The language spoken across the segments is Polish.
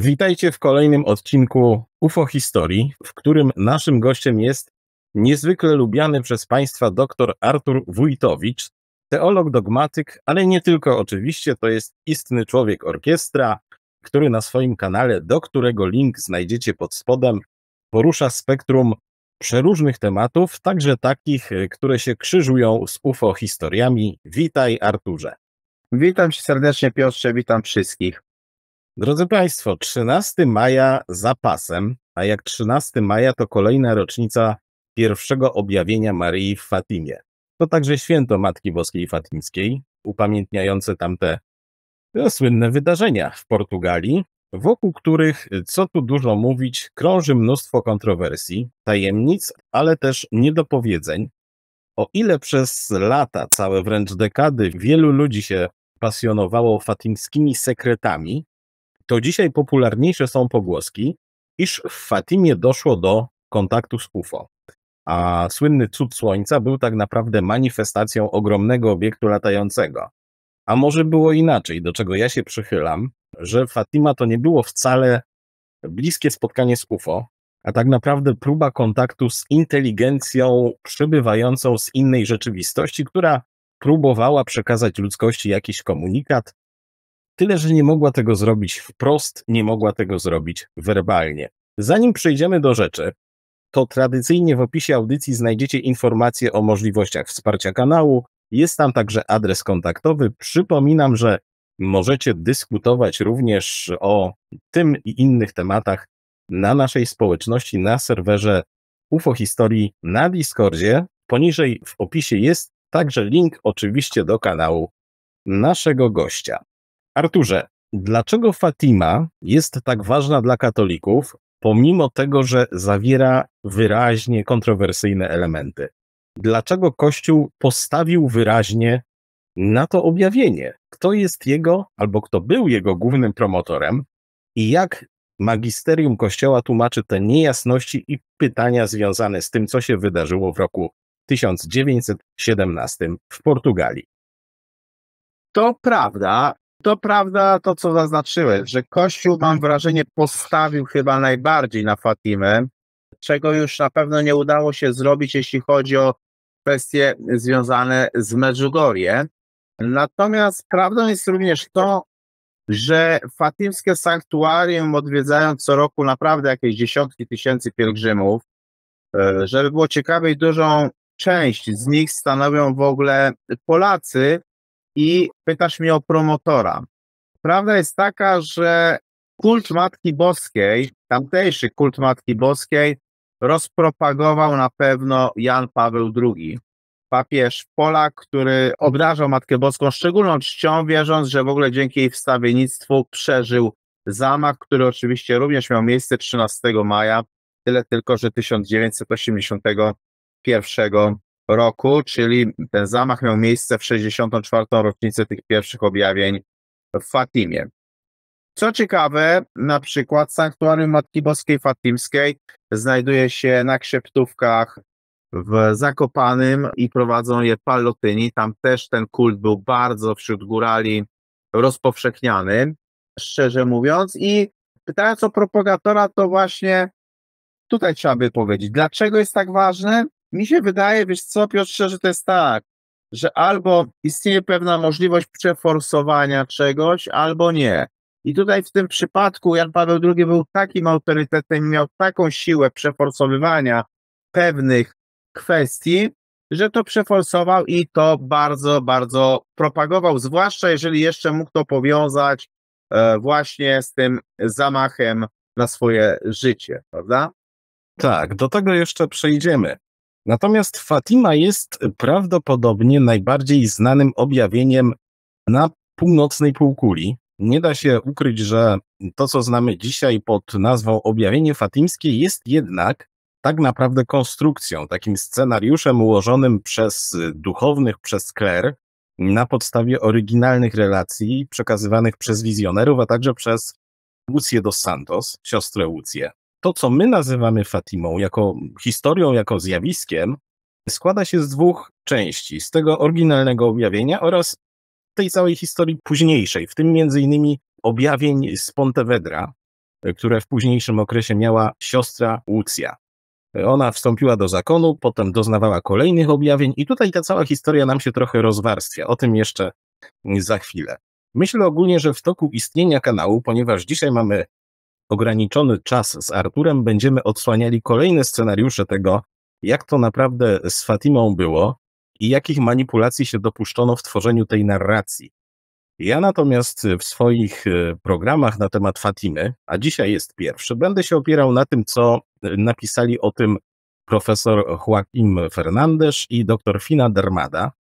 Witajcie w kolejnym odcinku UFO Historii, w którym naszym gościem jest niezwykle lubiany przez Państwa dr Artur Wójtowicz, teolog, dogmatyk, ale nie tylko oczywiście, to jest istny człowiek orkiestra, który na swoim kanale, do którego link znajdziecie pod spodem, porusza spektrum przeróżnych tematów, także takich, y, które się krzyżują z UFO historiami. Witaj Arturze. Witam się serdecznie Piotrze, witam wszystkich. Drodzy Państwo, 13 maja za pasem, a jak 13 maja to kolejna rocznica pierwszego objawienia Marii w Fatimie. To także święto Matki Boskiej Fatimskiej, upamiętniające tamte no, słynne wydarzenia w Portugalii, wokół których, e, co tu dużo mówić, krąży mnóstwo kontrowersji, tajemnic, ale też niedopowiedzeń. O ile przez lata, całe wręcz dekady, wielu ludzi się pasjonowało fatimskimi sekretami, to dzisiaj popularniejsze są pogłoski, iż w Fatimie doszło do kontaktu z UFO. A słynny cud słońca był tak naprawdę manifestacją ogromnego obiektu latającego. A może było inaczej, do czego ja się przychylam, że Fatima to nie było wcale bliskie spotkanie z UFO, a tak naprawdę próba kontaktu z inteligencją przybywającą z innej rzeczywistości, która próbowała przekazać ludzkości jakiś komunikat, Tyle, że nie mogła tego zrobić wprost, nie mogła tego zrobić werbalnie. Zanim przejdziemy do rzeczy, to tradycyjnie w opisie audycji znajdziecie informacje o możliwościach wsparcia kanału. Jest tam także adres kontaktowy. Przypominam, że możecie dyskutować również o tym i innych tematach na naszej społeczności, na serwerze UFO Historii na Discordzie. Poniżej w opisie jest także link oczywiście do kanału naszego gościa. Arturze, dlaczego Fatima jest tak ważna dla katolików, pomimo tego, że zawiera wyraźnie kontrowersyjne elementy? Dlaczego Kościół postawił wyraźnie na to objawienie? Kto jest jego, albo kto był jego głównym promotorem i jak magisterium Kościoła tłumaczy te niejasności i pytania związane z tym, co się wydarzyło w roku 1917 w Portugalii? To prawda, to prawda to, co zaznaczyłeś, że Kościół, mam wrażenie, postawił chyba najbardziej na Fatimę, czego już na pewno nie udało się zrobić, jeśli chodzi o kwestie związane z Medjugorje. Natomiast prawdą jest również to, że fatimskie sanktuarium odwiedzają co roku naprawdę jakieś dziesiątki tysięcy pielgrzymów. E, żeby było ciekawiej, dużą część z nich stanowią w ogóle Polacy, i pytasz mnie o promotora. Prawda jest taka, że kult Matki Boskiej, tamtejszy kult Matki Boskiej, rozpropagował na pewno Jan Paweł II. Papież Polak, który obdarzał Matkę Boską szczególną czcią, wierząc, że w ogóle dzięki jej wstawiennictwu przeżył zamach, który oczywiście również miał miejsce 13 maja, tyle tylko, że 1981 roku, czyli ten zamach miał miejsce w 64. rocznicę tych pierwszych objawień w Fatimie. Co ciekawe, na przykład sanktuarium Matki Boskiej Fatimskiej znajduje się na Krzeptówkach w Zakopanym i prowadzą je palotyni. Tam też ten kult był bardzo wśród górali rozpowszechniany, szczerze mówiąc. I pytając o propagatora, to właśnie tutaj trzeba by powiedzieć, dlaczego jest tak ważne? Mi się wydaje, wiesz co, Piotrze, że to jest tak, że albo istnieje pewna możliwość przeforsowania czegoś, albo nie. I tutaj w tym przypadku Jan Paweł II był takim autorytetem, miał taką siłę przeforsowywania pewnych kwestii, że to przeforsował i to bardzo, bardzo propagował, zwłaszcza jeżeli jeszcze mógł to powiązać e, właśnie z tym zamachem na swoje życie, prawda? Tak, do tego jeszcze przejdziemy. Natomiast Fatima jest prawdopodobnie najbardziej znanym objawieniem na północnej półkuli. Nie da się ukryć, że to, co znamy dzisiaj pod nazwą objawienie fatimskie, jest jednak tak naprawdę konstrukcją, takim scenariuszem ułożonym przez duchownych, przez kler, na podstawie oryginalnych relacji przekazywanych przez wizjonerów, a także przez Lucję dos Santos, siostrę Lucję to, co my nazywamy Fatimą jako historią, jako zjawiskiem, składa się z dwóch części: z tego oryginalnego objawienia oraz tej całej historii późniejszej, w tym między innymi objawień z Pontevedra, które w późniejszym okresie miała siostra Lucja. Ona wstąpiła do zakonu, potem doznawała kolejnych objawień, i tutaj ta cała historia nam się trochę rozwarstwia. O tym jeszcze za chwilę. Myślę ogólnie, że w toku istnienia kanału, ponieważ dzisiaj mamy ograniczony czas z Arturem będziemy odsłaniali kolejne scenariusze tego, jak to naprawdę z Fatimą było i jakich manipulacji się dopuszczono w tworzeniu tej narracji. Ja natomiast w swoich e, programach na temat Fatimy, a dzisiaj jest pierwszy, będę się opierał na tym, co e, napisali o tym profesor Joaquim Fernandez i dr Fina Dermada,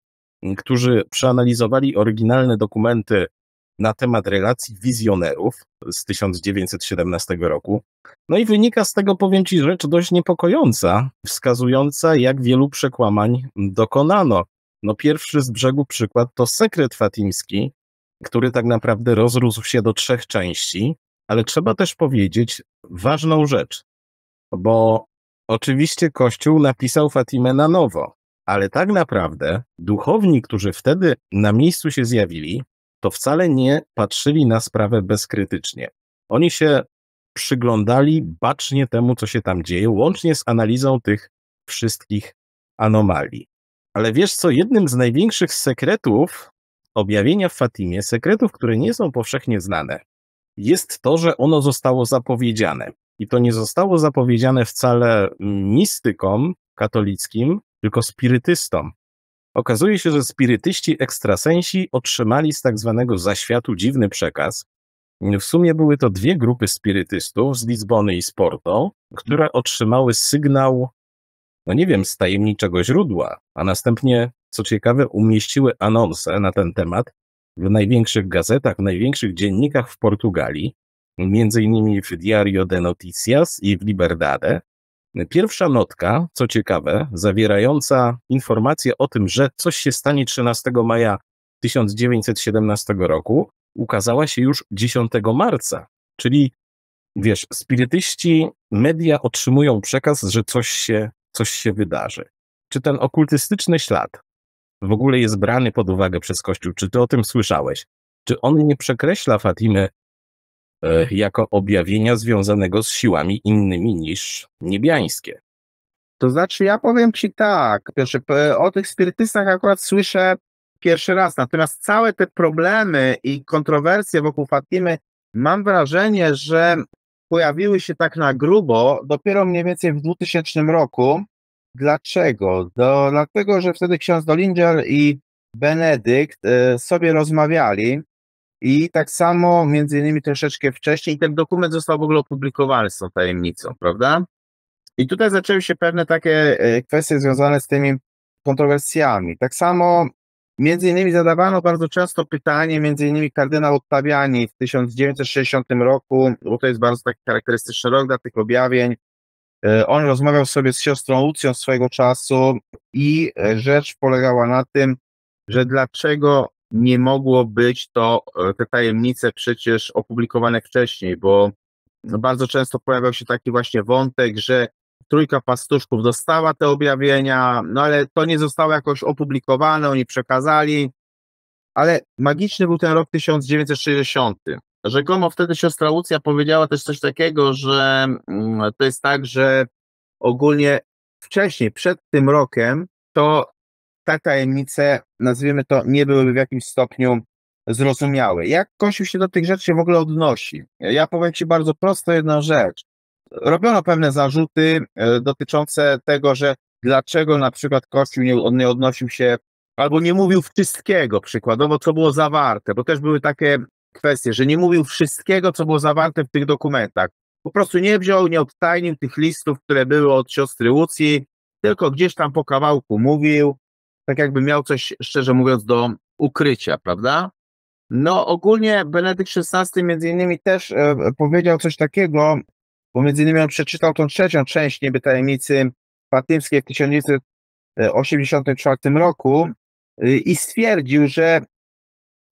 którzy przeanalizowali oryginalne dokumenty na temat relacji wizjonerów z 1917 roku. No i wynika z tego, powiem Ci, rzecz dość niepokojąca, wskazująca, jak wielu przekłamań dokonano. No pierwszy z brzegu przykład to sekret fatimski, który tak naprawdę rozrósł się do trzech części, ale trzeba też powiedzieć ważną rzecz, bo oczywiście Kościół napisał Fatimę na nowo, ale tak naprawdę duchowni, którzy wtedy na miejscu się zjawili, to wcale nie patrzyli na sprawę bezkrytycznie. Oni się przyglądali bacznie temu, co się tam dzieje, łącznie z analizą tych wszystkich anomalii. Ale wiesz co, jednym z największych sekretów objawienia w Fatimie, sekretów, które nie są powszechnie znane, jest to, że ono zostało zapowiedziane. I to nie zostało zapowiedziane wcale mistykom katolickim, tylko spirytystom, Okazuje się, że spirytyści ekstrasensi otrzymali z tak zwanego zaświatu dziwny przekaz. W sumie były to dwie grupy spirytystów z Lizbony i z Porto, które otrzymały sygnał, no nie wiem, z tajemniczego źródła, a następnie, co ciekawe, umieściły anonsę na ten temat w największych gazetach, w największych dziennikach w Portugalii, między innymi w Diario de Noticias i w Liberdade, Pierwsza notka, co ciekawe, zawierająca informację o tym, że coś się stanie 13 maja 1917 roku, ukazała się już 10 marca. Czyli wiesz, spirytyści, media otrzymują przekaz, że coś się, coś się wydarzy. Czy ten okultystyczny ślad w ogóle jest brany pod uwagę przez Kościół? Czy ty o tym słyszałeś? Czy on nie przekreśla Fatimy E, jako objawienia związanego z siłami innymi niż niebiańskie. To znaczy, ja powiem Ci tak, Piotrze, o tych spirytystach akurat słyszę pierwszy raz, natomiast całe te problemy i kontrowersje wokół Fatimy, mam wrażenie, że pojawiły się tak na grubo dopiero mniej więcej w 2000 roku. Dlaczego? Do, dlatego, że wtedy ksiądz Dolinger i Benedykt e, sobie rozmawiali i tak samo, między innymi troszeczkę wcześniej, ten dokument został w ogóle opublikowany z tą tajemnicą, prawda? I tutaj zaczęły się pewne takie e, kwestie związane z tymi kontrowersjami. Tak samo, między innymi zadawano bardzo często pytanie, między innymi kardynał Ottaviani w 1960 roku, bo to jest bardzo taki charakterystyczny rok dla tych objawień, e, on rozmawiał sobie z siostrą Lucją swojego czasu i e, rzecz polegała na tym, że dlaczego nie mogło być to, e, te tajemnice przecież opublikowane wcześniej, bo no, bardzo często pojawiał się taki właśnie wątek, że trójka pastuszków dostała te objawienia, no ale to nie zostało jakoś opublikowane, oni przekazali, ale magiczny był ten rok 1960. Rzekomo wtedy siostra Lucja powiedziała też coś takiego, że mm, to jest tak, że ogólnie wcześniej, przed tym rokiem, to te tajemnice, nazwijmy to, nie byłyby w jakimś stopniu zrozumiałe. Jak Kościół się do tych rzeczy w ogóle odnosi? Ja powiem Ci bardzo prosto jedną rzecz. Robiono pewne zarzuty e, dotyczące tego, że dlaczego na przykład Kościół nie, nie odnosił się albo nie mówił wszystkiego, przykładowo, co było zawarte, bo też były takie kwestie, że nie mówił wszystkiego, co było zawarte w tych dokumentach. Po prostu nie wziął, nie odtajnił tych listów, które były od siostry Łucji, tylko gdzieś tam po kawałku mówił, tak jakby miał coś, szczerze mówiąc, do ukrycia, prawda? No ogólnie Benedykt XVI między innymi też e, powiedział coś takiego, bo między innymi on przeczytał tą trzecią część niby tajemnicy fatymskiej w 1984 e, roku y, i stwierdził, że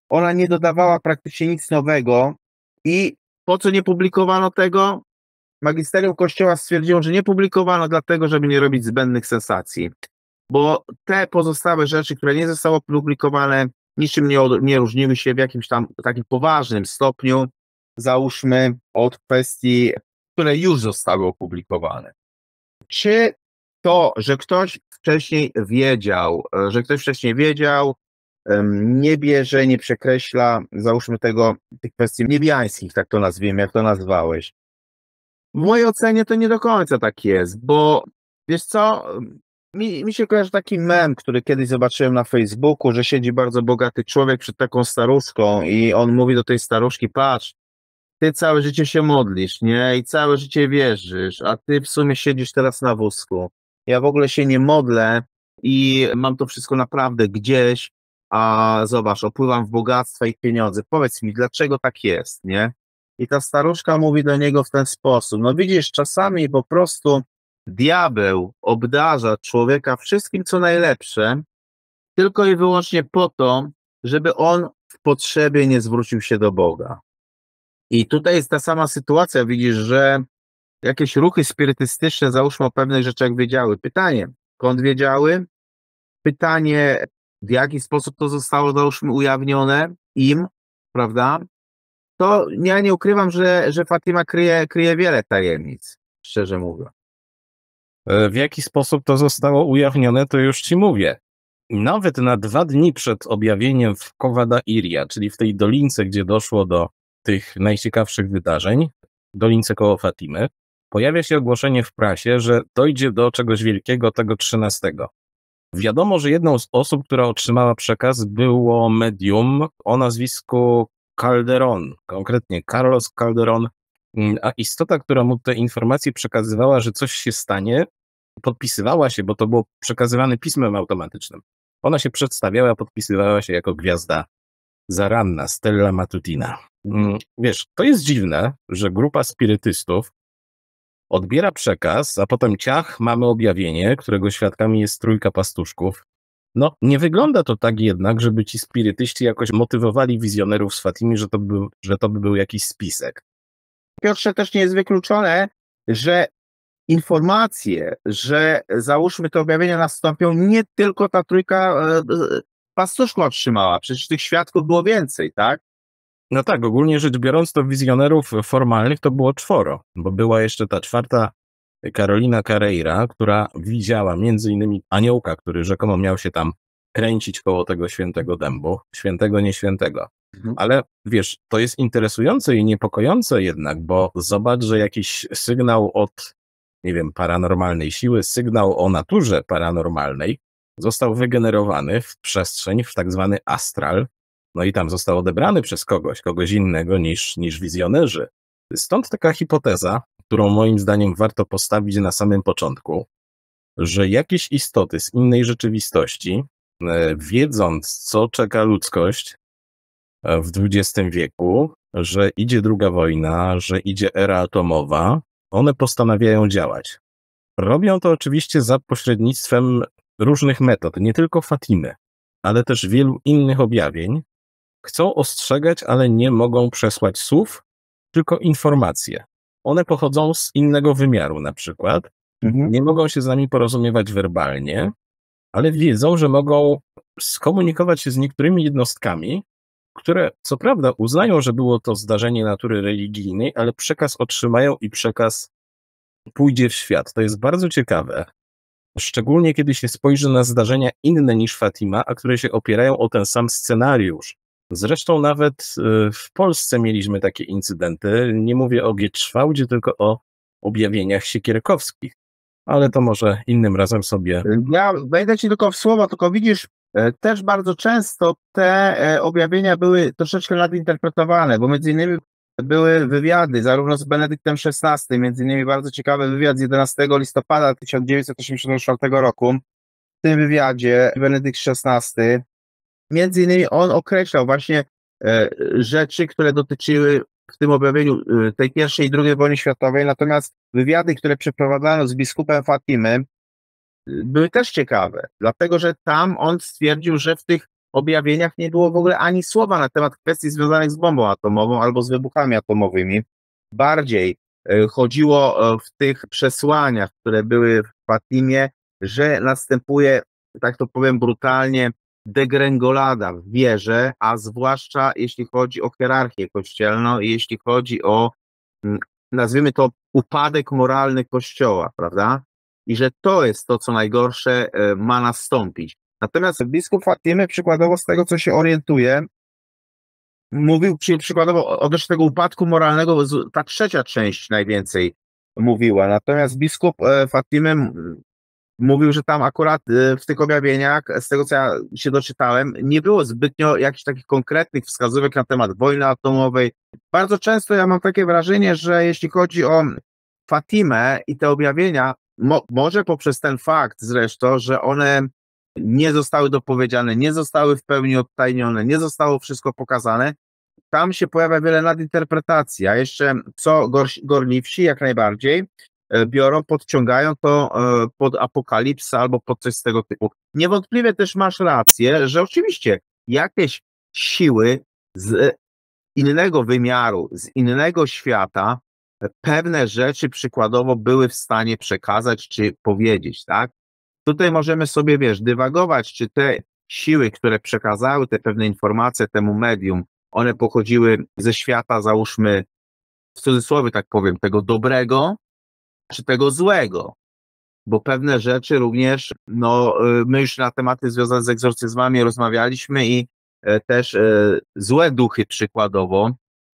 ona nie dodawała praktycznie nic nowego i po co nie publikowano tego? Magisterium Kościoła stwierdziło, że nie publikowano dlatego, żeby nie robić zbędnych sensacji bo te pozostałe rzeczy, które nie zostały opublikowane, niczym nie, nie różniły się w jakimś tam takim poważnym stopniu, załóżmy, od kwestii, które już zostały opublikowane. Czy to, że ktoś wcześniej wiedział, że ktoś wcześniej wiedział, nie bierze, nie przekreśla, załóżmy tego, tych kwestii niebiańskich, tak to nazwijmy, jak to nazwałeś. W mojej ocenie to nie do końca tak jest, bo wiesz co, mi, mi się kojarzy taki mem, który kiedyś zobaczyłem na Facebooku, że siedzi bardzo bogaty człowiek przed taką staruszką i on mówi do tej staruszki, patrz, ty całe życie się modlisz, nie? I całe życie wierzysz, a ty w sumie siedzisz teraz na wózku. Ja w ogóle się nie modlę i mam to wszystko naprawdę gdzieś, a zobacz, opływam w bogactwa i pieniądze. Powiedz mi, dlaczego tak jest, nie? I ta staruszka mówi do niego w ten sposób. No widzisz, czasami po prostu Diabeł obdarza człowieka wszystkim, co najlepsze, tylko i wyłącznie po to, żeby on w potrzebie nie zwrócił się do Boga. I tutaj jest ta sama sytuacja, widzisz, że jakieś ruchy spirytystyczne, załóżmy o pewnych rzeczach wiedziały. Pytanie, skąd wiedziały? Pytanie, w jaki sposób to zostało, załóżmy, ujawnione im, prawda? To ja nie ukrywam, że, że Fatima kryje, kryje wiele tajemnic, szczerze mówiąc. E, w jaki sposób to zostało ujawnione, to już ci mówię. Nawet na dwa dni przed objawieniem w Kowada Iria, czyli w tej dolince, gdzie doszło do tych najciekawszych wydarzeń, dolince koło Fatimy, pojawia się ogłoszenie w prasie, że dojdzie do czegoś wielkiego tego 13. Wiadomo, że jedną z osób, która otrzymała przekaz, było medium o nazwisku Calderon, konkretnie Carlos Calderon Mm, a istota, która mu te informacje przekazywała, że coś się stanie, podpisywała się, bo to było przekazywane pismem automatycznym. Ona się przedstawiała, podpisywała się jako gwiazda zaranna, Stella Matutina. Mm, wiesz, to jest dziwne, że grupa spirytystów odbiera przekaz, a potem ciach, mamy objawienie, którego świadkami jest trójka pastuszków. No, nie wygląda to tak jednak, żeby ci spirytyści jakoś motywowali wizjonerów z Fatimi, że to, by, że to by był jakiś spisek pierwsze też nie jest wykluczone, że informacje, że załóżmy te objawienia nastąpią, nie tylko ta trójka e, e, pastuszka otrzymała, przecież tych świadków było więcej, tak? No tak, ogólnie rzecz biorąc, to wizjonerów formalnych to było czworo, bo była jeszcze ta czwarta Karolina Carreira, która widziała między innymi aniołka, który rzekomo miał się tam kręcić koło tego świętego dębu, świętego nieświętego. Mhm. Ale wiesz, to jest interesujące i niepokojące jednak, bo zobacz, że jakiś sygnał od, nie wiem, paranormalnej siły, sygnał o naturze paranormalnej został wygenerowany w przestrzeń, w tak zwany astral, no i tam został odebrany przez kogoś, kogoś innego niż, niż wizjonerzy. Stąd taka hipoteza, którą moim zdaniem warto postawić na samym początku, że jakieś istoty z innej rzeczywistości, e, wiedząc, co czeka ludzkość, E, w XX wieku, że idzie druga wojna, że idzie era atomowa, one postanawiają działać. Robią to oczywiście za pośrednictwem różnych metod, nie tylko Fatimy, ale też wielu innych objawień. Chcą ostrzegać, ale nie mogą przesłać słów, tylko informacje. One pochodzą z innego wymiaru, na przykład. Mhm. Nie mogą się z nami porozumiewać werbalnie, ale wiedzą, że mogą skomunikować się z niektórymi jednostkami, które co prawda uznają, że było to zdarzenie natury religijnej, ale przekaz otrzymają i przekaz pójdzie w świat. To jest bardzo ciekawe. Szczególnie kiedy się spojrzy na zdarzenia inne niż Fatima, a które się opierają o ten sam scenariusz. Zresztą nawet y, w Polsce mieliśmy takie incydenty. Nie mówię o Gietrzwałdzie, tylko o objawieniach siekierkowskich. Ale to może innym razem sobie. Ja wejdę ci tylko w słowo, tylko widzisz, E, też bardzo często te e, objawienia były troszeczkę nadinterpretowane, bo między innymi były wywiady zarówno z Benedyktem XVI, między innymi bardzo ciekawy wywiad z 11 listopada 1984 roku. W tym wywiadzie Benedykt XVI między innymi on określał właśnie e, rzeczy, które dotyczyły w tym objawieniu tej pierwszej i drugiej wojny światowej, natomiast wywiady, które przeprowadzano z biskupem Fatimy, były też ciekawe, dlatego że tam on stwierdził, że w tych objawieniach nie było w ogóle ani słowa na temat kwestii związanych z bombą atomową albo z wybuchami atomowymi. Bardziej e, chodziło e, w tych przesłaniach, które były w Fatimie, że następuje, tak to powiem brutalnie, degrengolada w wierze, a zwłaszcza jeśli chodzi o hierarchię kościelną, i jeśli chodzi o, mm, nazwijmy to, upadek moralny Kościoła, prawda? i że to jest to, co najgorsze e, ma nastąpić. Natomiast biskup Fatimy, przykładowo z tego, co się orientuje, mówił przykładowo odnośnie tego upadku moralnego, ta trzecia część najwięcej mówiła. Natomiast biskup e, Fatimy mówił, że tam akurat e, w tych objawieniach, z tego co ja się doczytałem, nie było zbytnio jakichś takich konkretnych wskazówek na temat wojny atomowej. Bardzo często ja mam takie wrażenie, że jeśli chodzi o Fatimę i te objawienia, Mo może poprzez ten fakt zresztą, że one nie zostały dopowiedziane, nie zostały w pełni odtajnione, nie zostało wszystko pokazane, tam się pojawia wiele nadinterpretacji, a jeszcze co gorliwsi jak najbardziej e, biorą, podciągają to e, pod apokalipsę albo pod coś z tego typu. Niewątpliwie też masz rację, że oczywiście jakieś siły z innego wymiaru, z innego świata E, pewne rzeczy przykładowo były w stanie przekazać czy powiedzieć, tak? Tutaj możemy sobie, wiesz, dywagować, czy te siły, które przekazały te pewne informacje temu medium, one pochodziły ze świata, załóżmy, w cudzysłowie tak powiem, tego dobrego, czy tego złego, bo pewne rzeczy również, no, y, my już na tematy związane z egzorcyzmami rozmawialiśmy i e, też e, złe duchy przykładowo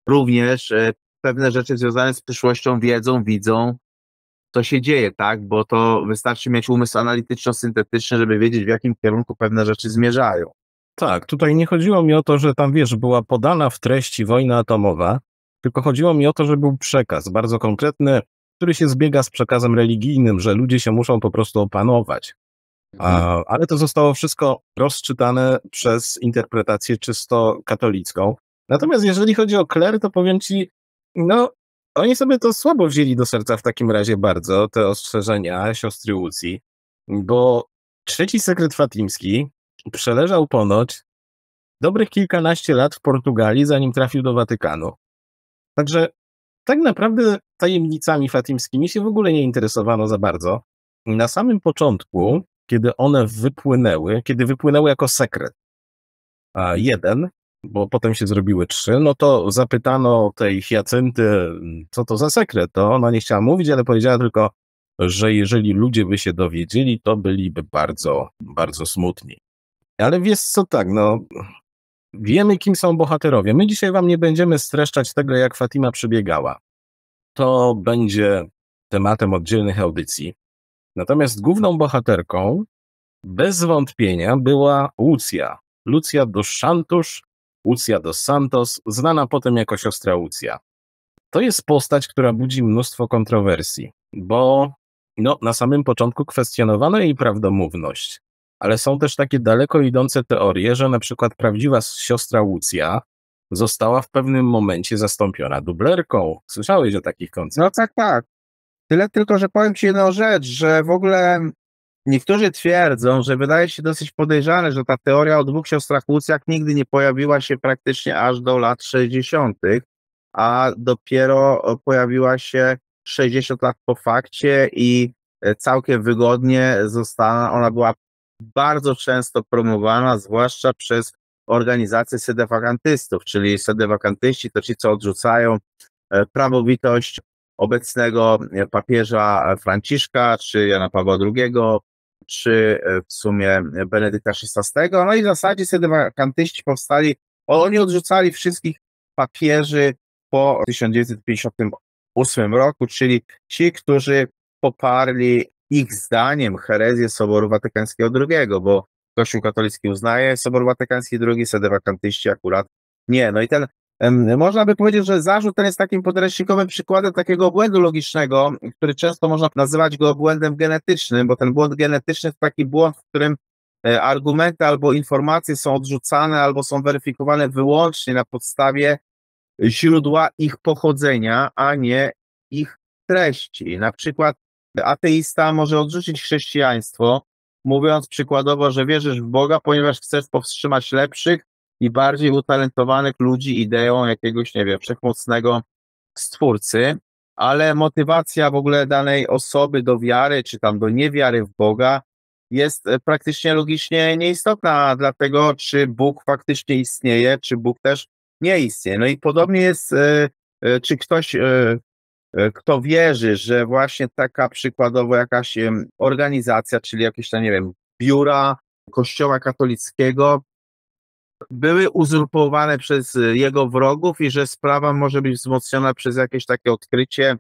również pewne rzeczy związane z przyszłością wiedzą, widzą, co się dzieje, tak? Bo to wystarczy mieć umysł analityczno-syntetyczny, żeby wiedzieć, w jakim kierunku pewne rzeczy zmierzają. Tak, tutaj nie chodziło mi o to, że tam, wiesz, była podana w treści wojna atomowa, tylko chodziło mi o to, że był przekaz bardzo konkretny, który się zbiega z przekazem religijnym, że ludzie się muszą po prostu opanować. A, mhm. ale to zostało wszystko rozczytane przez interpretację czysto katolicką. Natomiast jeżeli chodzi o kler to powiem ci, no, oni sobie to słabo wzięli do serca w takim razie bardzo, te ostrzeżenia siostry Łucji, bo trzeci sekret fatimski przeleżał ponoć dobrych kilkanaście lat w Portugalii, zanim trafił do Watykanu. Także tak naprawdę tajemnicami fatimskimi się w ogóle nie interesowano za bardzo. Na samym początku, kiedy one wypłynęły, kiedy wypłynęły jako sekret, a jeden, bo potem się zrobiły trzy, no to zapytano tej Hiacynty, co to za sekret. To ona nie chciała mówić, ale powiedziała tylko, że jeżeli ludzie by się dowiedzieli, to byliby bardzo, bardzo smutni. Ale wiesz co, tak, no wiemy, kim są bohaterowie. My dzisiaj wam nie będziemy streszczać tego, jak Fatima przebiegała. To będzie tematem oddzielnych audycji. Natomiast główną bohaterką bez wątpienia była Lucja. Lucja do Szantusz, Lucia dos Santos, znana potem jako siostra Lucia. To jest postać, która budzi mnóstwo kontrowersji, bo no, na samym początku kwestionowano jej prawdomówność, ale są też takie daleko idące teorie, że na przykład prawdziwa siostra Lucia została w pewnym momencie zastąpiona dublerką. Słyszałeś o takich koncepcjach? No tak, tak. Tyle tylko, że powiem Ci jedną rzecz, że w ogóle Niektórzy twierdzą, że wydaje się dosyć podejrzane, że ta teoria o dwóch siostrach Łucjak nigdy nie pojawiła się praktycznie aż do lat 60., a dopiero pojawiła się 60 lat po fakcie i e, całkiem wygodnie została, ona była bardzo często promowana, zwłaszcza przez organizację sedefakantystów, czyli sedefakantyści to ci, co odrzucają e, prawowitość obecnego e, papieża Franciszka czy Jana Pawła II, czy e, w sumie Benedykta XVI. No i w zasadzie sedewakantyści powstali, oni odrzucali wszystkich papieży po 1958 roku, czyli ci, którzy poparli ich zdaniem herezję Soboru Watykańskiego II, bo Kościół katolicki uznaje Sobor Watykański II, sedewakantyści akurat nie. No i ten można by powiedzieć, że zarzut ten jest takim podręcznikowym przykładem takiego błędu logicznego, który często można nazywać go błędem genetycznym, bo ten błąd genetyczny to taki błąd, w którym e, argumenty albo informacje są odrzucane albo są weryfikowane wyłącznie na podstawie źródła ich pochodzenia, a nie ich treści. Na przykład ateista może odrzucić chrześcijaństwo, mówiąc przykładowo, że wierzysz w Boga, ponieważ chcesz powstrzymać lepszych i bardziej utalentowanych ludzi ideą jakiegoś, nie wiem, wszechmocnego stwórcy, ale motywacja w ogóle danej osoby do wiary, czy tam do niewiary w Boga jest e, praktycznie logicznie nieistotna, dlatego czy Bóg faktycznie istnieje, czy Bóg też nie istnieje. No i podobnie jest, e, e, czy ktoś, kto wierzy, że właśnie taka przykładowo jakaś organizacja, czyli jakieś tam, nie wiem, biura kościoła katolickiego były uzurpowane przez y, jego wrogów i że sprawa może być wzmocniona przez jakieś takie odkrycie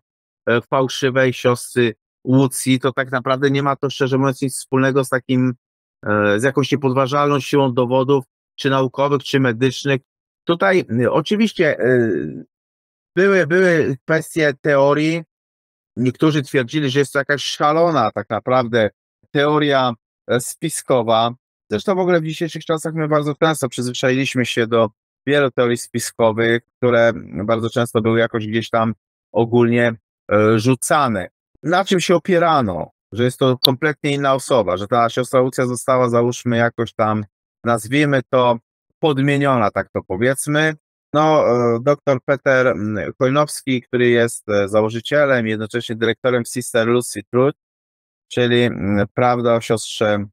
e, fałszywej siostry Łucji, to tak naprawdę nie ma to szczerze mówiąc nic wspólnego z takim, e, z jakąś niepodważalną siłą dowodów, czy naukowych, czy medycznych. Tutaj y, oczywiście e, były, były kwestie teorii. Niektórzy twierdzili, że jest to jakaś szalona tak naprawdę teoria spiskowa, Zresztą w ogóle w dzisiejszych czasach my bardzo często przyzwyczailiśmy się do wielu teorii spiskowych, które bardzo często były jakoś gdzieś tam ogólnie e, rzucane. Na czym się opierano? Że jest to kompletnie inna osoba, że ta siostra Lucja została, załóżmy, jakoś tam, nazwijmy to, podmieniona, tak to powiedzmy. No, e, doktor dr Peter Kojnowski, który jest e, założycielem, jednocześnie dyrektorem Sister Lucy Truth, czyli prawda o siostrze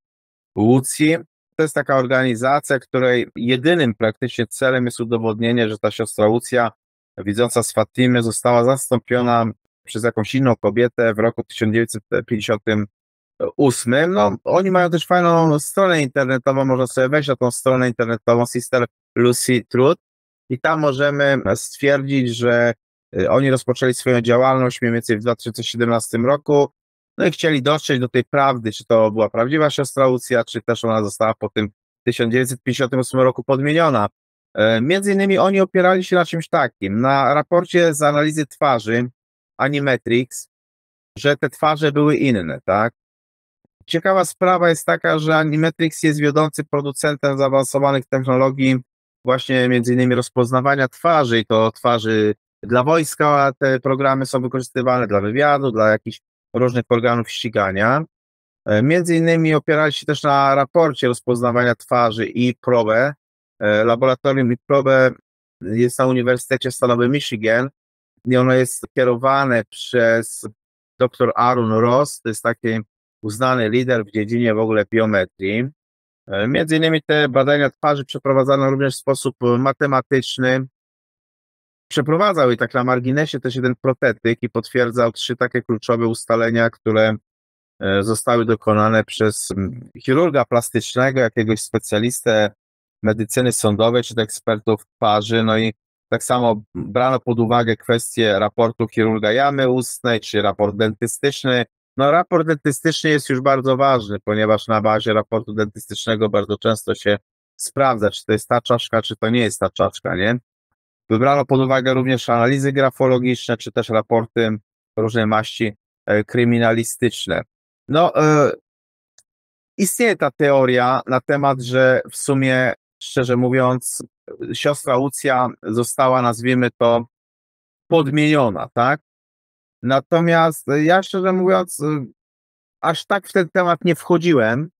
Łucji. To jest taka organizacja, której jedynym praktycznie celem jest udowodnienie, że ta siostra Łucja, widząca z Fatimy, została zastąpiona przez jakąś inną kobietę w roku 1958. No, oni mają też fajną stronę internetową, można sobie wejść na tą stronę internetową Sister Lucy Truth i tam możemy stwierdzić, że y, oni rozpoczęli swoją działalność mniej więcej w 2017 roku no i chcieli dotrzeć do tej prawdy, czy to była prawdziwa siostra Lucja, czy też ona została po tym 1958 roku podmieniona. E, między innymi oni opierali się na czymś takim, na raporcie z analizy twarzy Animatrix, że te twarze były inne, tak? Ciekawa sprawa jest taka, że Animatrix jest wiodącym producentem zaawansowanych technologii właśnie między innymi rozpoznawania twarzy i to twarzy dla wojska te programy są wykorzystywane, dla wywiadu, dla jakichś różnych organów ścigania. E, między innymi opierali się też na raporcie rozpoznawania twarzy i probę. E, laboratorium i probę jest na Uniwersytecie Stanowy Michigan i ono jest kierowane przez dr Aaron Ross, to jest taki uznany lider w dziedzinie w ogóle biometrii. E, między innymi te badania twarzy przeprowadzano również w sposób matematyczny, przeprowadzał. I tak na marginesie też jeden protetyk i potwierdzał trzy takie kluczowe ustalenia, które e, zostały dokonane przez chirurga plastycznego, jakiegoś specjalistę medycyny sądowej, czy ekspertów parzy. No i tak samo brano pod uwagę kwestię raportu chirurga jamy ustnej, czy raport dentystyczny. No, raport dentystyczny jest już bardzo ważny, ponieważ na bazie raportu dentystycznego bardzo często się sprawdza, czy to jest ta czaszka, czy to nie jest ta czaszka, nie? Wybrano pod uwagę również analizy grafologiczne, czy też raporty różnej maści e, kryminalistyczne. No, e, istnieje ta teoria na temat, że w sumie, szczerze mówiąc, siostra Lucja została, nazwijmy to, podmieniona, tak? Natomiast e, ja szczerze mówiąc, aż tak w ten temat nie wchodziłem,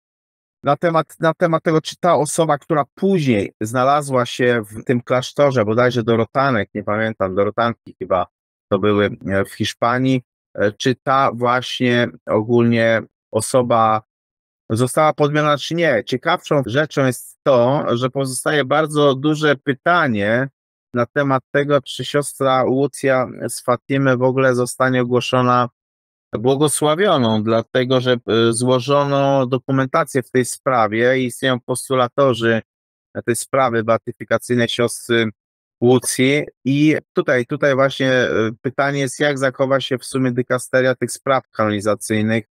na temat, na temat tego, czy ta osoba, która później znalazła się w tym klasztorze, bodajże Dorotanek, nie pamiętam, Dorotanki chyba to były e, w Hiszpanii, e, czy ta właśnie ogólnie osoba została podmiana, czy nie. Ciekawszą rzeczą jest to, że pozostaje bardzo duże pytanie na temat tego, czy siostra Łucja z Fatimy w ogóle zostanie ogłoszona błogosławioną, dlatego że y, złożono dokumentację w tej sprawie i istnieją postulatorzy tej sprawy beatyfikacyjnej siostry Łucji. I tutaj, tutaj właśnie y, pytanie jest, jak zachowa się w sumie dykasteria tych spraw kanonizacyjnych,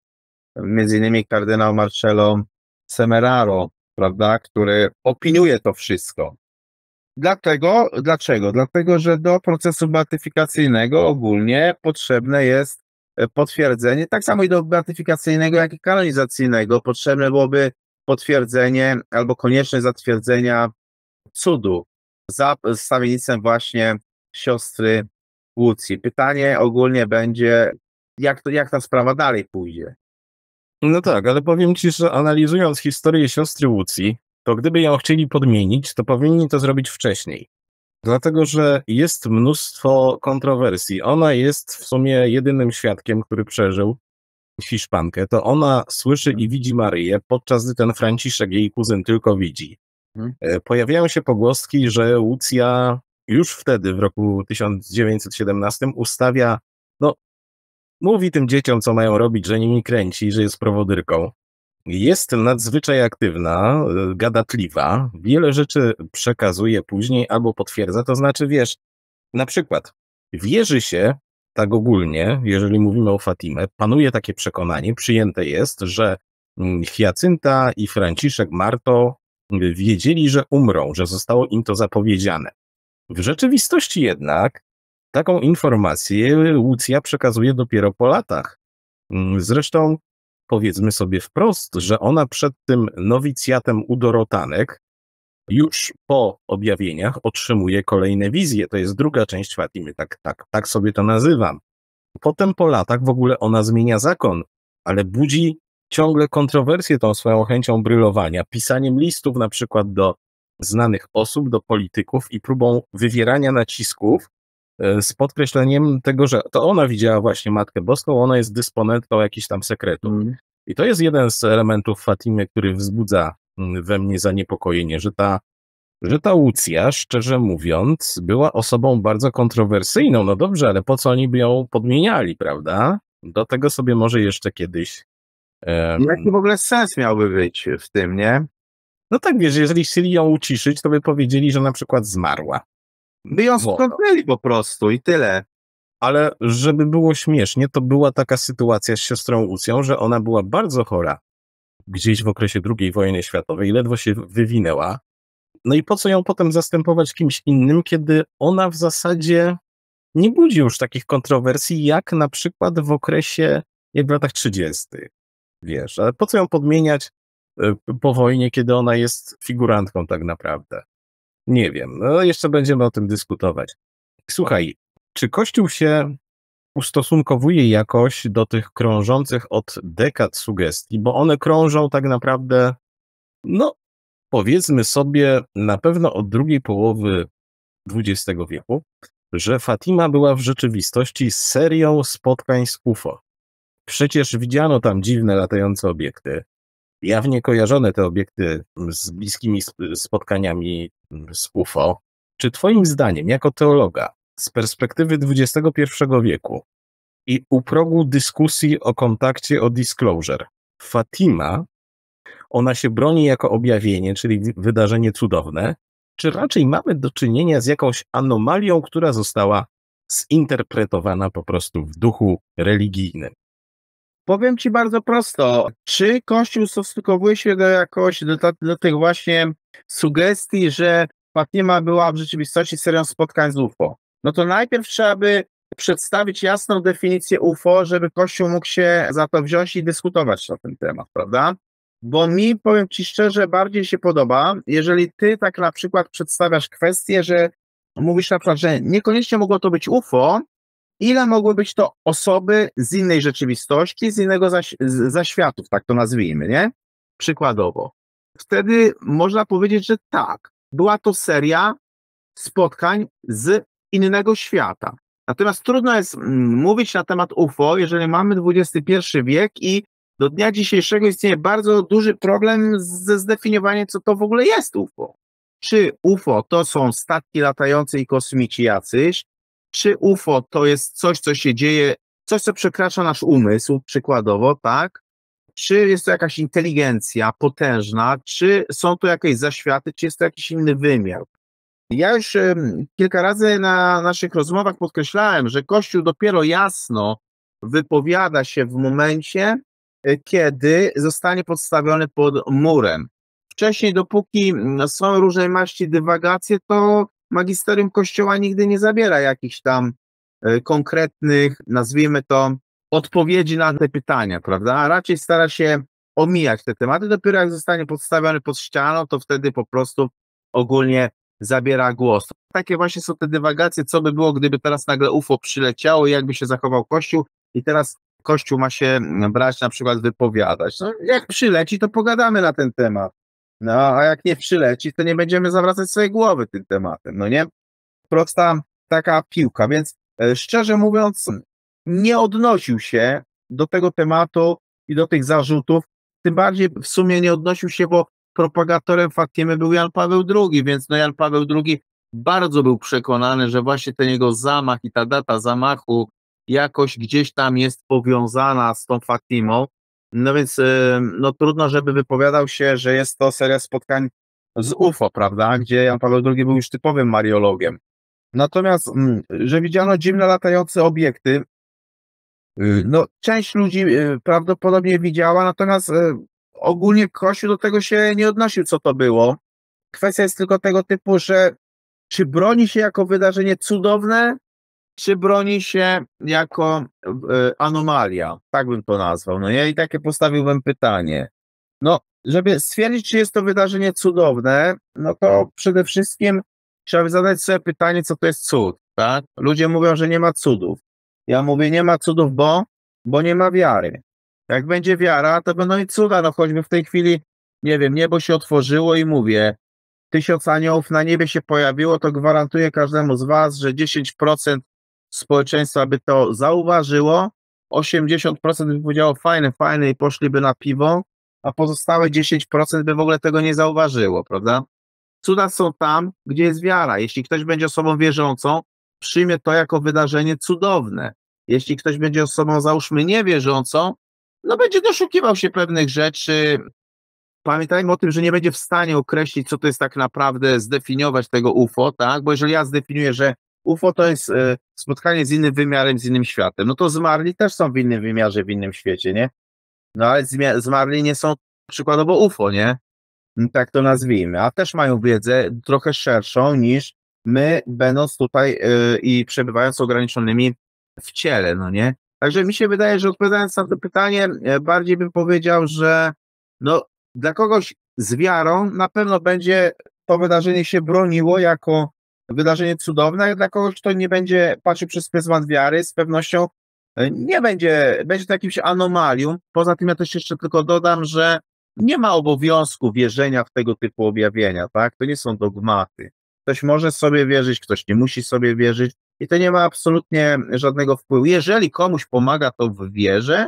między innymi kardynał Marcello Semeraro, prawda, który opiniuje to wszystko. Dlatego, dlaczego? Dlatego, że do procesu beatyfikacyjnego ogólnie potrzebne jest E, potwierdzenie, tak samo i do beatyfikacyjnego, jak i kanonizacyjnego, potrzebne byłoby potwierdzenie albo konieczność zatwierdzenia cudu za stawiennictwem właśnie siostry Łucji. Pytanie ogólnie będzie, jak, to, jak ta sprawa dalej pójdzie. No tak, ale powiem Ci, że analizując historię siostry Łucji, to gdyby ją chcieli podmienić, to powinni to zrobić wcześniej. Dlatego, że jest mnóstwo kontrowersji. Ona jest w sumie jedynym świadkiem, który przeżył Hiszpankę. To ona słyszy i widzi Maryję, podczas gdy ten Franciszek, jej kuzyn, tylko widzi. Mhm. E, pojawiają się pogłoski, że Lucja już wtedy, w roku 1917, ustawia, no, mówi tym dzieciom, co mają robić, że nimi kręci, że jest prowodyrką. Jest nadzwyczaj aktywna, e, gadatliwa, wiele rzeczy przekazuje później albo potwierdza, to znaczy wiesz, na przykład wierzy się, tak ogólnie, jeżeli mówimy o Fatimę, panuje takie przekonanie, przyjęte jest, że mm, Hiacynta i Franciszek Marto wiedzieli, że umrą, że zostało im to zapowiedziane. W rzeczywistości jednak taką informację Łucja przekazuje dopiero po latach. Mm, zresztą powiedzmy sobie wprost, że ona przed tym nowicjatem u Dorotanek już po objawieniach otrzymuje kolejne wizje. To jest druga część Fatimy, tak, tak, tak sobie to nazywam. Potem po latach w ogóle ona zmienia zakon, ale budzi ciągle kontrowersję tą swoją chęcią brylowania, pisaniem listów na przykład do znanych osób, do polityków i próbą wywierania nacisków E, z podkreśleniem tego, że to ona widziała właśnie Matkę Boską, ona jest dysponentką jakichś tam sekretów. Mm. I to jest jeden z elementów Fatimy, który wzbudza mm, we mnie zaniepokojenie, że ta, że ta Łucja, szczerze mówiąc, była osobą bardzo kontrowersyjną. No dobrze, ale po co oni by ją podmieniali, prawda? Do tego sobie może jeszcze kiedyś. Um... Jaki w ogóle sens miałby być w tym, nie? No tak, wiesz, jeżeli chcieli ją uciszyć, to by powiedzieli, że na przykład zmarła. My ją skończyli po prostu i tyle. Ale żeby było śmiesznie, to była taka sytuacja z siostrą Ucją, że ona była bardzo chora. Gdzieś w okresie II wojny światowej ledwo się wywinęła. No i po co ją potem zastępować kimś innym, kiedy ona w zasadzie nie budzi już takich kontrowersji, jak na przykład w okresie, jak w latach 30. Wiesz, ale po co ją podmieniać e, po wojnie, kiedy ona jest figurantką tak naprawdę? Nie wiem. No, jeszcze będziemy o tym dyskutować. Słuchaj, czy Kościół się ustosunkowuje jakoś do tych krążących od dekad sugestii, bo one krążą tak naprawdę, no powiedzmy sobie, na pewno od drugiej połowy XX wieku, że Fatima była w rzeczywistości serią spotkań z UFO. Przecież widziano tam dziwne latające obiekty, jawnie kojarzone te obiekty z bliskimi spotkaniami z UFO. Czy Twoim zdaniem, jako teologa, z perspektywy XXI wieku i u progu dyskusji o kontakcie o disclosure, Fatima, ona się broni jako objawienie, czyli wydarzenie cudowne, czy raczej mamy do czynienia z jakąś anomalią, która została zinterpretowana po prostu w duchu religijnym? Powiem Ci bardzo prosto, czy Kościół stosunkowuje się do jakoś do, do tych właśnie sugestii, że Fatima była w rzeczywistości serią spotkań z UFO? No to najpierw trzeba by przedstawić jasną definicję UFO, żeby Kościół mógł się za to wziąć i dyskutować na ten temat, prawda? Bo mi, powiem Ci szczerze, bardziej się podoba, jeżeli Ty tak na przykład przedstawiasz kwestię, że mówisz na przykład, że niekoniecznie mogło to być UFO, ile mogły być to osoby z innej rzeczywistości, z innego zaś, z, zaświatów, tak to nazwijmy, nie? Przykładowo. Wtedy można powiedzieć, że tak, była to seria spotkań z innego świata. Natomiast trudno jest mm, mówić na temat UFO, jeżeli mamy XXI wiek i do dnia dzisiejszego istnieje bardzo duży problem ze zdefiniowaniem, co to w ogóle jest UFO. Czy UFO to są statki latające i kosmici jacyś, czy UFO to jest coś, co się dzieje, coś, co przekracza nasz umysł, przykładowo, tak? Czy jest to jakaś inteligencja potężna, czy są to jakieś zaświaty, czy jest to jakiś inny wymiar? Ja już kilka razy na naszych rozmowach podkreślałem, że Kościół dopiero jasno wypowiada się w momencie, e, kiedy zostanie podstawiony pod murem. Wcześniej, dopóki mm, są różnej maści dywagacje, to magisterium Kościoła nigdy nie zabiera jakichś tam e, konkretnych, nazwijmy to, odpowiedzi na te pytania, prawda? A raczej stara się omijać te tematy. Dopiero jak zostanie podstawiony pod ścianą, to wtedy po prostu ogólnie zabiera głos. Takie właśnie są te dywagacje, co by było, gdyby teraz nagle UFO przyleciało i jakby się zachował Kościół i teraz Kościół ma się brać na przykład wypowiadać. No, jak przyleci, to pogadamy na ten temat. No, a jak nie przyleci, to nie będziemy zawracać sobie głowy tym tematem, no nie? Prosta taka piłka, więc e, szczerze mówiąc, nie odnosił się do tego tematu i do tych zarzutów. Tym bardziej w sumie nie odnosił się, bo propagatorem Fatimy był Jan Paweł II, więc no Jan Paweł II bardzo był przekonany, że właśnie ten jego zamach i ta data zamachu jakoś gdzieś tam jest powiązana z tą Fatimą. No więc y, no, trudno, żeby wypowiadał się, że jest to seria spotkań z UFO, prawda? Gdzie Jan Paweł II był już typowym mariologiem. Natomiast, mm, że widziano dziwne latające obiekty, y, no część ludzi y, prawdopodobnie widziała, natomiast ogólnie Kościół do tego się nie odnosił, co to było. Kwestia jest tylko tego typu, że czy broni się jako wydarzenie cudowne, czy broni się jako e, anomalia, tak bym to nazwał. No ja i takie postawiłbym pytanie. No, żeby stwierdzić, czy jest to wydarzenie cudowne, no to przede wszystkim trzeba by zadać sobie pytanie, co to jest cud, tak? Ludzie mówią, że nie ma cudów. Ja mówię, nie ma cudów, bo, bo nie ma wiary. Jak będzie wiara, to będą i cuda, no choćby w tej chwili, nie wiem, niebo się otworzyło i mówię, tysiąc aniołów na niebie się pojawiło, to gwarantuję każdemu z was, że 10% społeczeństwa, aby to zauważyło. 80% by powiedziało fajne, fajne i poszliby na piwo, a pozostałe 10% by w ogóle tego nie zauważyło, prawda? Cuda są tam, gdzie jest wiara. Jeśli ktoś będzie osobą wierzącą, przyjmie to jako wydarzenie cudowne. Jeśli ktoś będzie osobą, załóżmy, niewierzącą, no będzie doszukiwał się pewnych rzeczy. Pamiętajmy o tym, że nie będzie w stanie określić, co to jest tak naprawdę, zdefiniować tego UFO, tak? Bo jeżeli ja zdefiniuję, że UFO to jest e, spotkanie z innym wymiarem, z innym światem. No to zmarli też są w innym wymiarze, w innym świecie, nie? No ale zmarli nie są przykładowo UFO, nie? No tak to nazwijmy. A też mają wiedzę trochę szerszą niż my, będąc tutaj e, i przebywając ograniczonymi w ciele, no nie? Także mi się wydaje, że odpowiadając na to pytanie, e, bardziej bym powiedział, że no, dla kogoś z wiarą na pewno będzie to wydarzenie się broniło jako wydarzenie cudowne, ale dla kogoś, kto nie będzie patrzył przez pryzmat wiary, z pewnością e, nie będzie, będzie to jakimś anomalium. Poza tym ja też jeszcze tylko dodam, że nie ma obowiązku wierzenia w tego typu objawienia, tak? To nie są dogmaty. Ktoś może sobie wierzyć, ktoś nie musi sobie wierzyć i to nie ma absolutnie żadnego wpływu. Jeżeli komuś pomaga to w wierze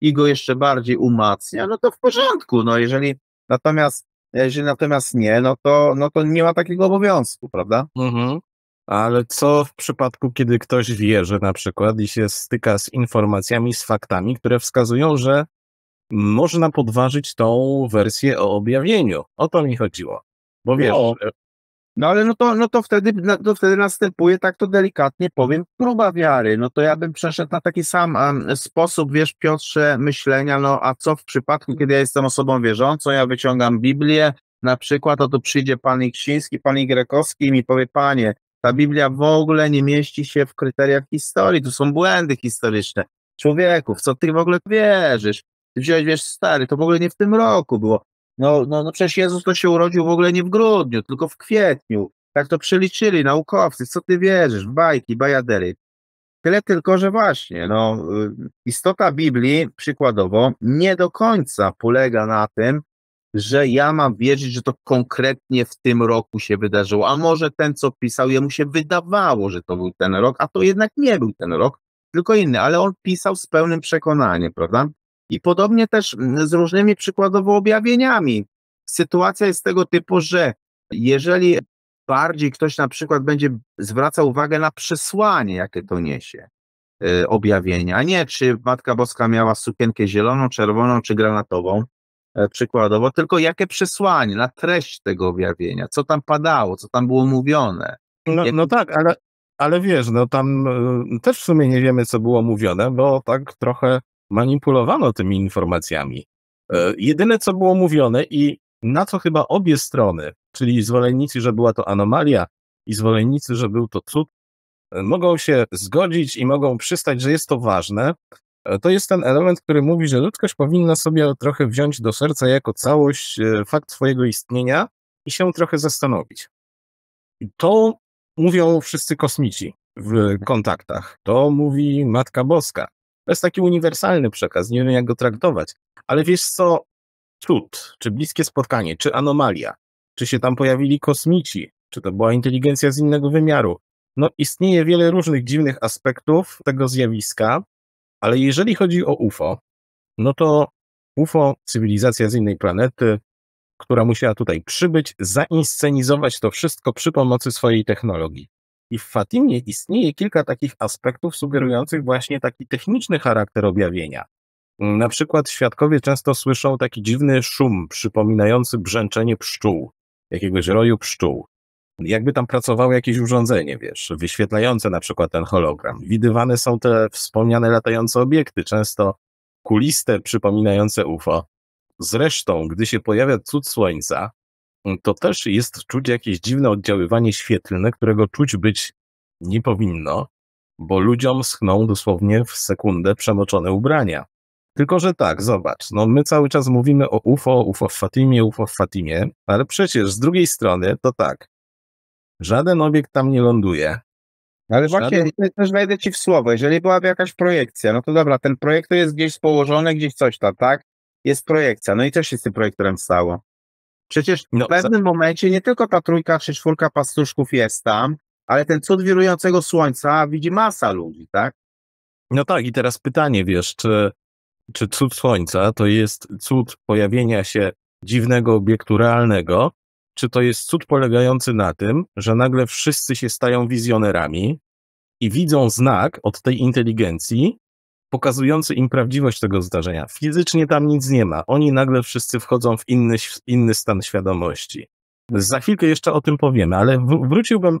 i go jeszcze bardziej umacnia, no to w porządku. No jeżeli natomiast E, jeżeli natomiast nie, no to, no to nie ma takiego obowiązku, prawda? Mhm. Ale co w przypadku, kiedy ktoś wierzy na przykład i się styka z informacjami, z faktami, które wskazują, że można podważyć tą wersję o objawieniu? O to mi chodziło. Bo no. wiesz, no. No ale no to, no to, wtedy, no to wtedy następuje, tak to delikatnie powiem, próba wiary. No to ja bym przeszedł na taki sam sposób, wiesz, Piotrze, myślenia, no a co w przypadku, kiedy ja jestem osobą wierzącą, ja wyciągam Biblię, na przykład, o tu przyjdzie pan Iksiński, pan Igrekowski i mi powie, panie, ta Biblia w ogóle nie mieści się w kryteriach historii, tu są błędy historyczne. Człowieku, w co ty w ogóle wierzysz? Ty wziąłeś, wiesz, stary, to w ogóle nie w tym roku było. No, no, no przecież Jezus to się urodził w ogóle nie w grudniu, tylko w kwietniu. Tak to przeliczyli naukowcy, co ty wierzysz, bajki, bajadery. Tyle tylko, że właśnie, no, y, istota Biblii przykładowo nie do końca polega na tym, że ja mam wierzyć, że to konkretnie w tym roku się wydarzyło, a może ten, co pisał, jemu się wydawało, że to był ten rok, a to jednak nie był ten rok, tylko inny, ale on pisał z pełnym przekonaniem, prawda? I podobnie też mm, z różnymi przykładowo objawieniami. Sytuacja jest tego typu, że jeżeli bardziej ktoś na przykład będzie zwracał uwagę na przesłanie, jakie to niesie y, objawienie, a nie czy Matka Boska miała sukienkę zieloną, czerwoną czy granatową, e, przykładowo, tylko jakie przesłanie, na treść tego objawienia, co tam padało, co tam było mówione. No, Jak... no tak, ale, ale wiesz, no tam e, też w sumie nie wiemy, co było mówione, bo tak trochę manipulowano tymi informacjami. E, jedyne, co było mówione i na co chyba obie strony, czyli zwolennicy, że była to anomalia i zwolennicy, że był to cud, e, mogą się zgodzić i mogą przystać, że jest to ważne, e, to jest ten element, który mówi, że ludzkość powinna sobie trochę wziąć do serca jako całość fakt swojego istnienia i się trochę zastanowić. I to mówią wszyscy kosmici w kontaktach. To mówi Matka Boska. To jest taki uniwersalny przekaz, nie wiem jak go traktować. Ale wiesz co, cud, czy bliskie spotkanie, czy anomalia, czy się tam pojawili kosmici, czy to była inteligencja z innego wymiaru. No istnieje wiele różnych dziwnych aspektów tego zjawiska, ale jeżeli chodzi o UFO, no to UFO, cywilizacja z innej planety, która musiała tutaj przybyć, zainscenizować to wszystko przy pomocy swojej technologii. I w Fatimie istnieje kilka takich aspektów sugerujących właśnie taki techniczny charakter objawienia. Na przykład świadkowie często słyszą taki dziwny szum przypominający brzęczenie pszczół, jakiegoś roju pszczół. Jakby tam pracowało jakieś urządzenie, wiesz, wyświetlające na przykład ten hologram. Widywane są te wspomniane latające obiekty, często kuliste, przypominające UFO. Zresztą, gdy się pojawia cud słońca, to też jest czuć jakieś dziwne oddziaływanie świetlne, którego czuć być nie powinno, bo ludziom schną dosłownie w sekundę przemoczone ubrania. Tylko, że tak, zobacz, no my cały czas mówimy o UFO, UFO w Fatimie, UFO w Fatimie, ale przecież z drugiej strony to tak, żaden obiekt tam nie ląduje, ale właśnie, Żaden... też wejdę ci w słowo, jeżeli byłaby jakaś projekcja, no to dobra, ten projektor jest gdzieś położony, gdzieś coś tam, tak? Jest projekcja, no i co się z tym projektorem stało? Przecież w no, pewnym za... momencie nie tylko ta trójka czy czwórka pastuszków jest tam, ale ten cud wirującego słońca widzi masa ludzi, tak? No tak, i teraz pytanie, wiesz, czy, czy cud słońca to jest cud pojawienia się dziwnego obiektu realnego, czy to jest cud polegający na tym, że nagle wszyscy się stają wizjonerami i widzą znak od tej inteligencji, pokazujący im prawdziwość tego zdarzenia. Fizycznie tam nic nie ma. Oni nagle wszyscy wchodzą w inny, inny stan świadomości. Za chwilkę jeszcze o tym powiemy, ale wróciłbym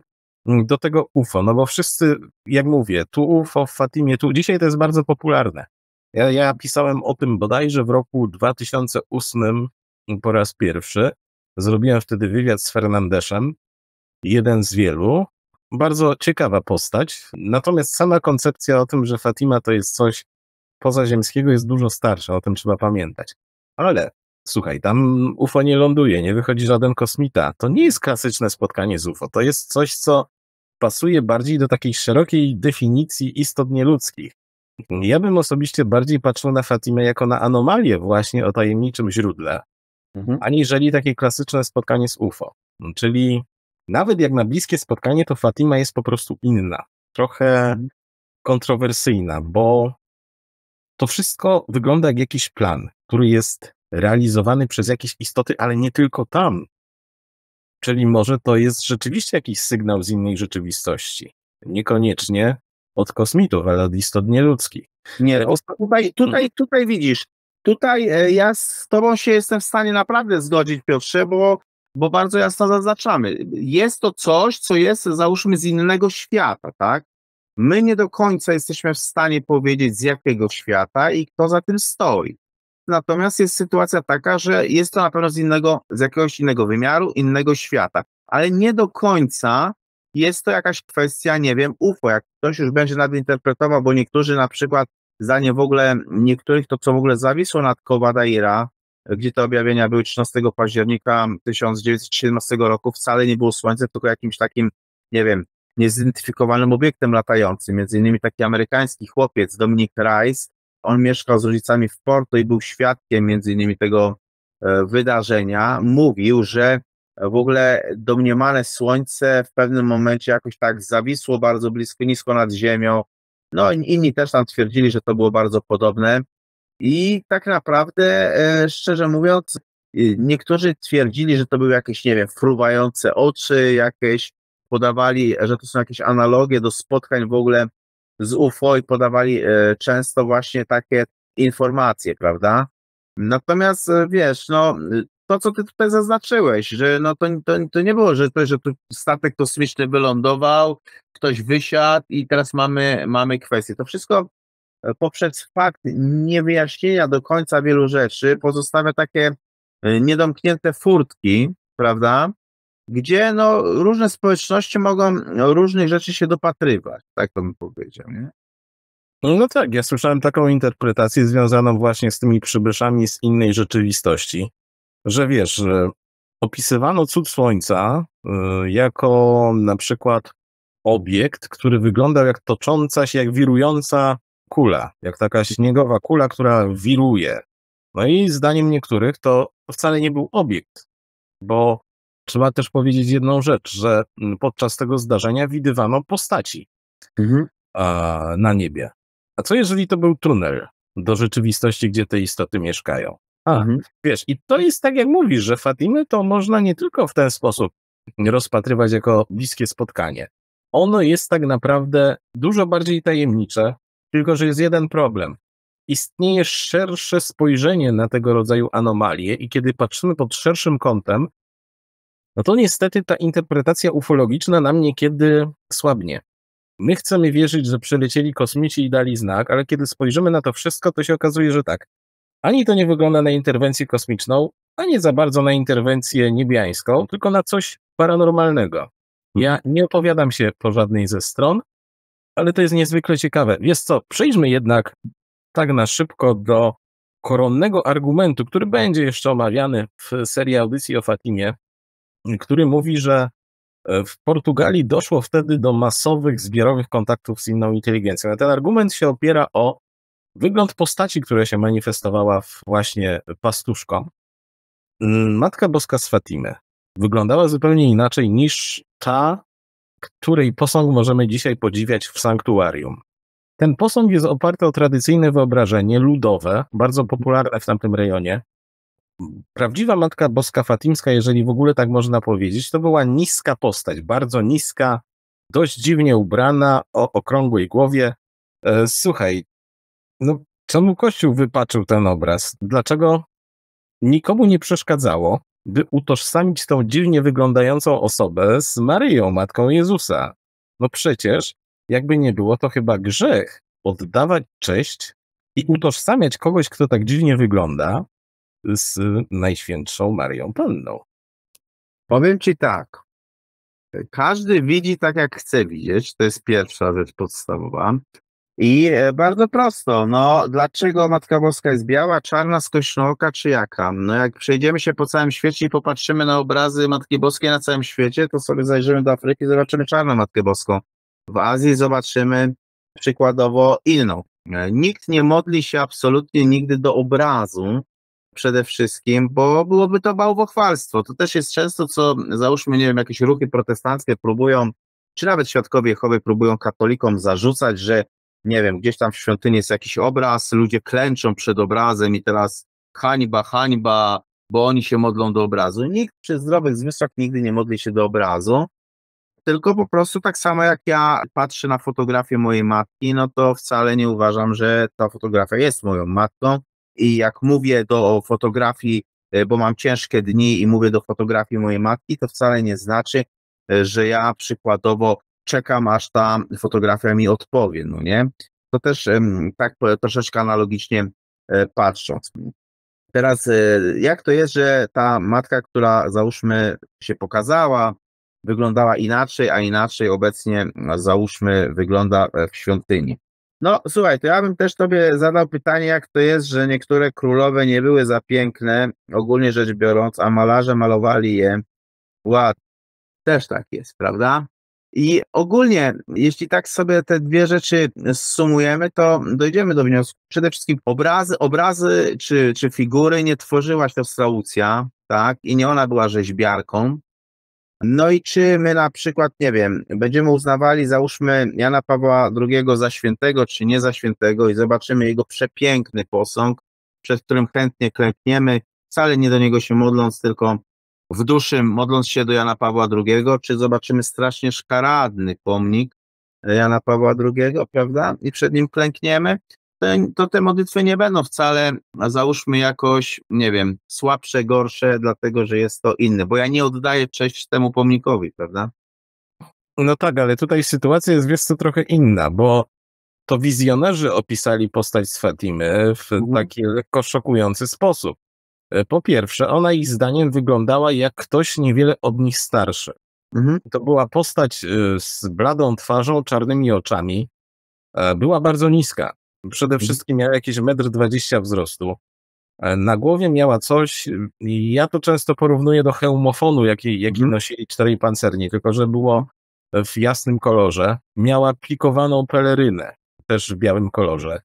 mm, do tego UFO, no bo wszyscy, jak mówię, tu UFO w Fatimie, tu dzisiaj to jest bardzo popularne. Ja, ja pisałem o tym bodajże w roku 2008 po raz pierwszy. Zrobiłem wtedy wywiad z Fernandeszem, jeden z wielu, bardzo ciekawa postać. Natomiast sama koncepcja o tym, że Fatima to jest coś pozaziemskiego, jest dużo starsza, o tym trzeba pamiętać. Ale słuchaj, tam UFO nie ląduje, nie wychodzi żaden kosmita. To nie jest klasyczne spotkanie z UFO. To jest coś, co pasuje bardziej do takiej szerokiej definicji istot nieludzkich. Ja bym osobiście bardziej patrzył na Fatimę jako na anomalię właśnie o tajemniczym źródle, mhm. aniżeli takie klasyczne spotkanie z UFO. Czyli nawet jak na bliskie spotkanie, to Fatima jest po prostu inna. Trochę mhm. kontrowersyjna, bo to wszystko wygląda jak jakiś plan, który jest realizowany przez jakieś istoty, ale nie tylko tam. Czyli może to jest rzeczywiście jakiś sygnał z innej rzeczywistości. Niekoniecznie od kosmitów, ale od istot nieludzkich. Nie, e, tutaj, hmm. tutaj, tutaj widzisz, tutaj e, ja z tobą się jestem w stanie naprawdę zgodzić, Piotrze, bo bo bardzo jasno zaznaczamy. Jest to coś, co jest, załóżmy, z innego świata, tak? My nie do końca jesteśmy w stanie powiedzieć, z jakiego świata i kto za tym stoi. Natomiast jest sytuacja taka, że jest to na pewno z innego, z jakiegoś innego wymiaru, innego świata, ale nie do końca jest to jakaś kwestia, nie wiem, UFO, jak ktoś już będzie nadinterpretował, bo niektórzy na przykład, zdanie w ogóle niektórych, to co w ogóle zawisło nad Kowadaira, gdzie te objawienia były 13 października 1917 roku, wcale nie było słońce tylko jakimś takim, nie wiem, niezidentyfikowanym obiektem latającym. Między innymi taki amerykański chłopiec, Dominic Rice, on mieszkał z rodzicami w Porto i był świadkiem między innymi tego e, wydarzenia. Mówił, że w ogóle domniemane słońce w pewnym momencie jakoś tak zawisło bardzo blisko, nisko nad ziemią. No i inni też tam twierdzili, że to było bardzo podobne. I tak naprawdę, e, szczerze mówiąc, y, niektórzy twierdzili, że to były jakieś, nie wiem, fruwające oczy, jakieś podawali, że to są jakieś analogie do spotkań w ogóle z UFO i podawali e, często właśnie takie informacje, prawda? Natomiast e, wiesz, no to co ty tutaj zaznaczyłeś, że no to, to, to nie było, że, to, że tu statek kosmiczny wylądował, ktoś wysiadł i teraz mamy, mamy kwestię. To wszystko poprzez fakt niewyjaśnienia do końca wielu rzeczy pozostawia takie e, niedomknięte furtki, prawda? Gdzie no, różne społeczności mogą różnych rzeczy się dopatrywać, tak to bym powiedział. Nie? No tak, ja słyszałem taką interpretację związaną właśnie z tymi przybyszami z innej rzeczywistości, że wiesz, że opisywano cud słońca e, jako na przykład obiekt, który wyglądał jak tocząca się, jak wirująca kula, jak taka śniegowa kula, która wiruje. No i zdaniem niektórych to wcale nie był obiekt, bo trzeba też powiedzieć jedną rzecz, że podczas tego zdarzenia widywano postaci mhm. na niebie. A co jeżeli to był tunel do rzeczywistości, gdzie te istoty mieszkają? A, mhm. Wiesz, i to jest tak jak mówisz, że Fatimy to można nie tylko w ten sposób rozpatrywać jako bliskie spotkanie. Ono jest tak naprawdę dużo bardziej tajemnicze, tylko, że jest jeden problem. Istnieje szersze spojrzenie na tego rodzaju anomalie, i kiedy patrzymy pod szerszym kątem, no to niestety ta interpretacja ufologiczna nam niekiedy słabnie. My chcemy wierzyć, że przylecieli kosmici i dali znak, ale kiedy spojrzymy na to wszystko, to się okazuje, że tak. Ani to nie wygląda na interwencję kosmiczną, ani za bardzo na interwencję niebiańską, tylko na coś paranormalnego. Ja nie opowiadam się po żadnej ze stron, ale to jest niezwykle ciekawe. Jest co, przejdźmy jednak tak na szybko do koronnego argumentu, który będzie jeszcze omawiany w serii audycji o Fatimie, który mówi, że e, w Portugalii doszło wtedy do masowych zbiorowych kontaktów z inną inteligencją. A ten argument się opiera o wygląd postaci, która się manifestowała właśnie pastuszką. Matka Boska z Fatimy wyglądała zupełnie inaczej niż ta, której posąg możemy dzisiaj podziwiać w sanktuarium. Ten posąg jest oparty o tradycyjne wyobrażenie ludowe, bardzo popularne w tamtym rejonie. Prawdziwa Matka Boska Fatimska, jeżeli w ogóle tak można powiedzieć, to była niska postać, bardzo niska, dość dziwnie ubrana, o okrągłej głowie. E, słuchaj, no czemu Kościół wypaczył ten obraz? Dlaczego nikomu nie przeszkadzało, by utożsamić tą dziwnie wyglądającą osobę z Maryją, matką Jezusa. No przecież, jakby nie było, to chyba grzech oddawać cześć i utożsamiać kogoś, kto tak dziwnie wygląda, z Najświętszą Marią Panną. Powiem Ci tak. Każdy widzi tak, jak chce widzieć. To jest pierwsza rzecz podstawowa. I e, bardzo prosto, no dlaczego Matka Boska jest biała, czarna, skośnooka czy jaka? No jak przejdziemy się po całym świecie i popatrzymy na obrazy Matki Boskiej na całym świecie, to sobie zajrzymy do Afryki i zobaczymy czarną Matkę Boską. W Azji zobaczymy przykładowo inną. E, nikt nie modli się absolutnie nigdy do obrazu przede wszystkim, bo byłoby to bałwochwalstwo. To też jest często, co załóżmy, nie wiem, jakieś ruchy protestanckie próbują, czy nawet świadkowie Jehowy próbują katolikom zarzucać, że nie wiem, gdzieś tam w świątyni jest jakiś obraz, ludzie klęczą przed obrazem i teraz hańba, hańba, bo oni się modlą do obrazu. Nikt przy zdrowych zmysłach nigdy nie modli się do obrazu, tylko po prostu tak samo jak ja patrzę na fotografię mojej matki, no to wcale nie uważam, że ta fotografia jest moją matką. I jak mówię do fotografii, e, bo mam ciężkie dni i mówię do fotografii mojej matki, to wcale nie znaczy, e, że ja przykładowo czekam, aż ta fotografia mi odpowie, no nie? To też tak troszeczkę analogicznie e, patrząc. Teraz e, jak to jest, że ta matka, która załóżmy się pokazała, wyglądała inaczej, a inaczej obecnie no, załóżmy wygląda e, w świątyni. No słuchaj, to ja bym też tobie zadał pytanie, jak to jest, że niektóre królowe nie były za piękne, ogólnie rzecz biorąc, a malarze malowali je ładnie. Też tak jest, prawda? I ogólnie, jeśli tak sobie te dwie rzeczy sumujemy, to dojdziemy do wniosku. Przede wszystkim obrazy, obrazy czy, czy figury nie tworzyła Austraucja, tak? I nie ona była rzeźbiarką. No i czy my na przykład, nie wiem, będziemy uznawali, załóżmy, Jana Pawła II za świętego, czy nie za świętego i zobaczymy jego przepiękny posąg, przed którym chętnie klękniemy, wcale nie do niego się modląc, tylko w duszy, modląc się do Jana Pawła II, czy zobaczymy strasznie szkaradny pomnik e, Jana Pawła II, prawda? I przed nim klękniemy, to, to te modlitwy nie będą wcale, załóżmy, jakoś, nie wiem, słabsze, gorsze, dlatego że jest to inne, bo ja nie oddaję cześć temu pomnikowi, prawda? No tak, ale tutaj sytuacja jest, wiesz co, trochę inna, bo to wizjonerzy opisali postać z Fatimy w mhm. taki lekko szokujący sposób. E, po pierwsze, ona ich zdaniem wyglądała jak ktoś niewiele od nich starszy. Mhm. To była postać e, z bladą twarzą, czarnymi oczami. E, była bardzo niska. Przede mhm. wszystkim miała jakieś 1,20 m wzrostu. Na głowie miała coś, ja to często porównuję do hełmofonu, jaki, jaki mhm. nosili czterej pancerni, tylko że było w jasnym kolorze. Miała plikowaną pelerynę, też w białym kolorze.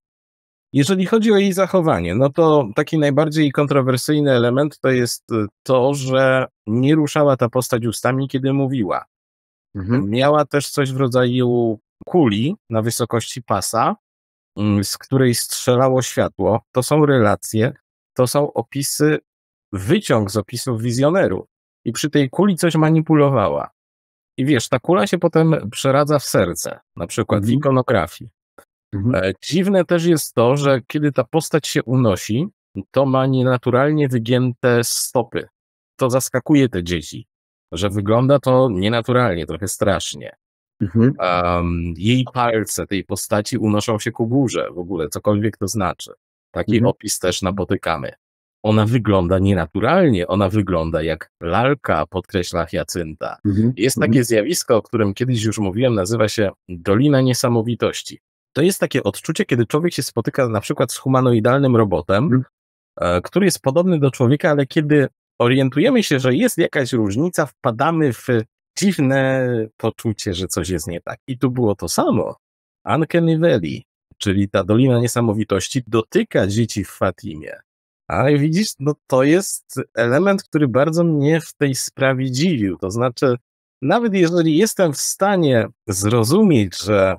Jeżeli chodzi o jej zachowanie, no to taki najbardziej kontrowersyjny element to jest y, to, że nie ruszała ta postać ustami, kiedy mówiła. Mhm. Miała też coś w rodzaju kuli na wysokości pasa, mm, z której strzelało światło. To są relacje, to są opisy, wyciąg z opisów wizjoneru. I przy tej kuli coś manipulowała. I wiesz, ta kula się potem przeradza w serce, na przykład w mhm. ikonografii. Mhm. E, dziwne też jest to, że kiedy ta postać się unosi, to ma nienaturalnie wygięte stopy. To zaskakuje te dzieci, że wygląda to nienaturalnie, trochę strasznie. Mhm. Um, jej palce, tej postaci unoszą się ku górze w ogóle, cokolwiek to znaczy. Taki mhm. opis też napotykamy. Ona wygląda nienaturalnie, ona wygląda jak lalka, podkreśla Jacynta. Mhm. Jest mhm. takie zjawisko, o którym kiedyś już mówiłem, nazywa się Dolina Niesamowitości to jest takie odczucie, kiedy człowiek się spotyka na przykład z humanoidalnym robotem, mhm. e, który jest podobny do człowieka, ale kiedy orientujemy się, że jest jakaś różnica, wpadamy w dziwne poczucie, że coś jest nie tak. I tu było to samo. Uncanny Valley, czyli ta Dolina Niesamowitości, dotyka dzieci w Fatimie. A widzisz, no to jest element, który bardzo mnie w tej sprawie dziwił. To znaczy, nawet jeżeli jestem w stanie zrozumieć, że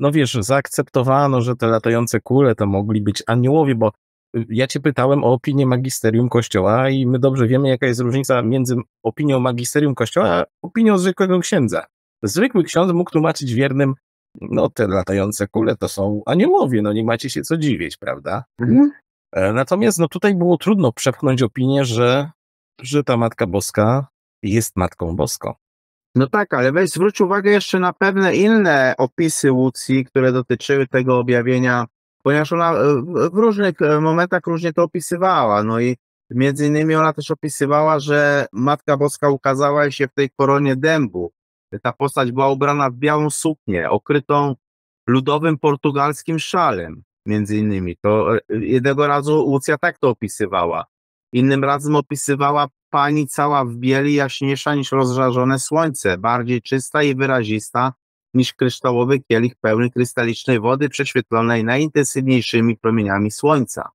no wiesz, zaakceptowano, że te latające kule to mogli być aniołowie, bo y, ja cię pytałem o opinię magisterium kościoła i my dobrze wiemy, jaka jest różnica między opinią magisterium kościoła a opinią zwykłego księdza. Zwykły ksiądz mógł tłumaczyć wiernym, no te latające kule to są aniołowie, no nie macie się co dziwić, prawda? Mhm. E, natomiast no tutaj było trudno przepchnąć opinię, że, że ta Matka Boska jest Matką Boską. No tak, ale weź zwróć uwagę jeszcze na pewne inne opisy Łucji, które dotyczyły tego objawienia, ponieważ ona e, w różnych e, momentach różnie to opisywała. No i między innymi ona też opisywała, że Matka Boska ukazała się w tej koronie dębu. Ta postać była ubrana w białą suknię, okrytą ludowym portugalskim szalem, między innymi. To e, jednego razu Łucja tak to opisywała. Innym razem opisywała pani cała w bieli jaśniejsza niż rozżarzone słońce, bardziej czysta i wyrazista niż kryształowy kielich pełny krystalicznej wody prześwietlonej najintensywniejszymi promieniami słońca.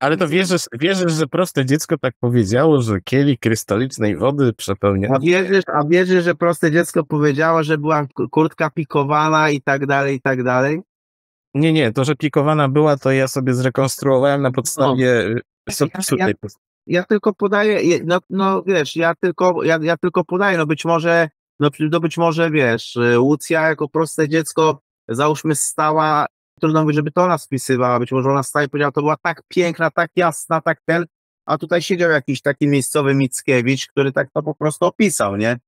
Ale to wierzysz, wierzysz, że proste dziecko tak powiedziało, że kielich krystalicznej wody przepełnia. A wierzysz, a wierzysz, że proste dziecko powiedziało, że była kurtka pikowana i tak dalej, i tak dalej? Nie, nie, to, że pikowana była, to ja sobie zrekonstruowałem na podstawie no. Y, ja, ja, ja tylko podaję, no, no wiesz, ja tylko, ja, ja tylko podaję, no być może, no, no być może wiesz, Łucja jako proste dziecko, załóżmy stała, trudno mówić, żeby to ona spisywała, być może ona stała i powiedziała, to była tak piękna, tak jasna, tak ten, a tutaj siedział jakiś taki miejscowy Mickiewicz, który tak to po prostu opisał, nie?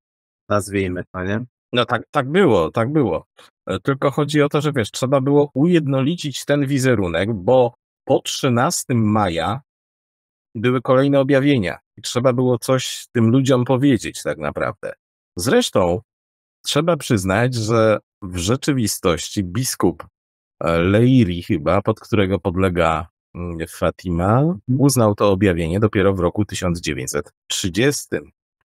Nazwijmy to, nie? No tak, tak było, tak było. E, tylko chodzi o to, że wiesz, trzeba było ujednolicić ten wizerunek, bo po 13 maja były kolejne objawienia i trzeba było coś tym ludziom powiedzieć tak naprawdę. Zresztą trzeba przyznać, że w rzeczywistości biskup e, Leiri chyba, pod którego podlega mm, Fatima, uznał to objawienie dopiero w roku 1930.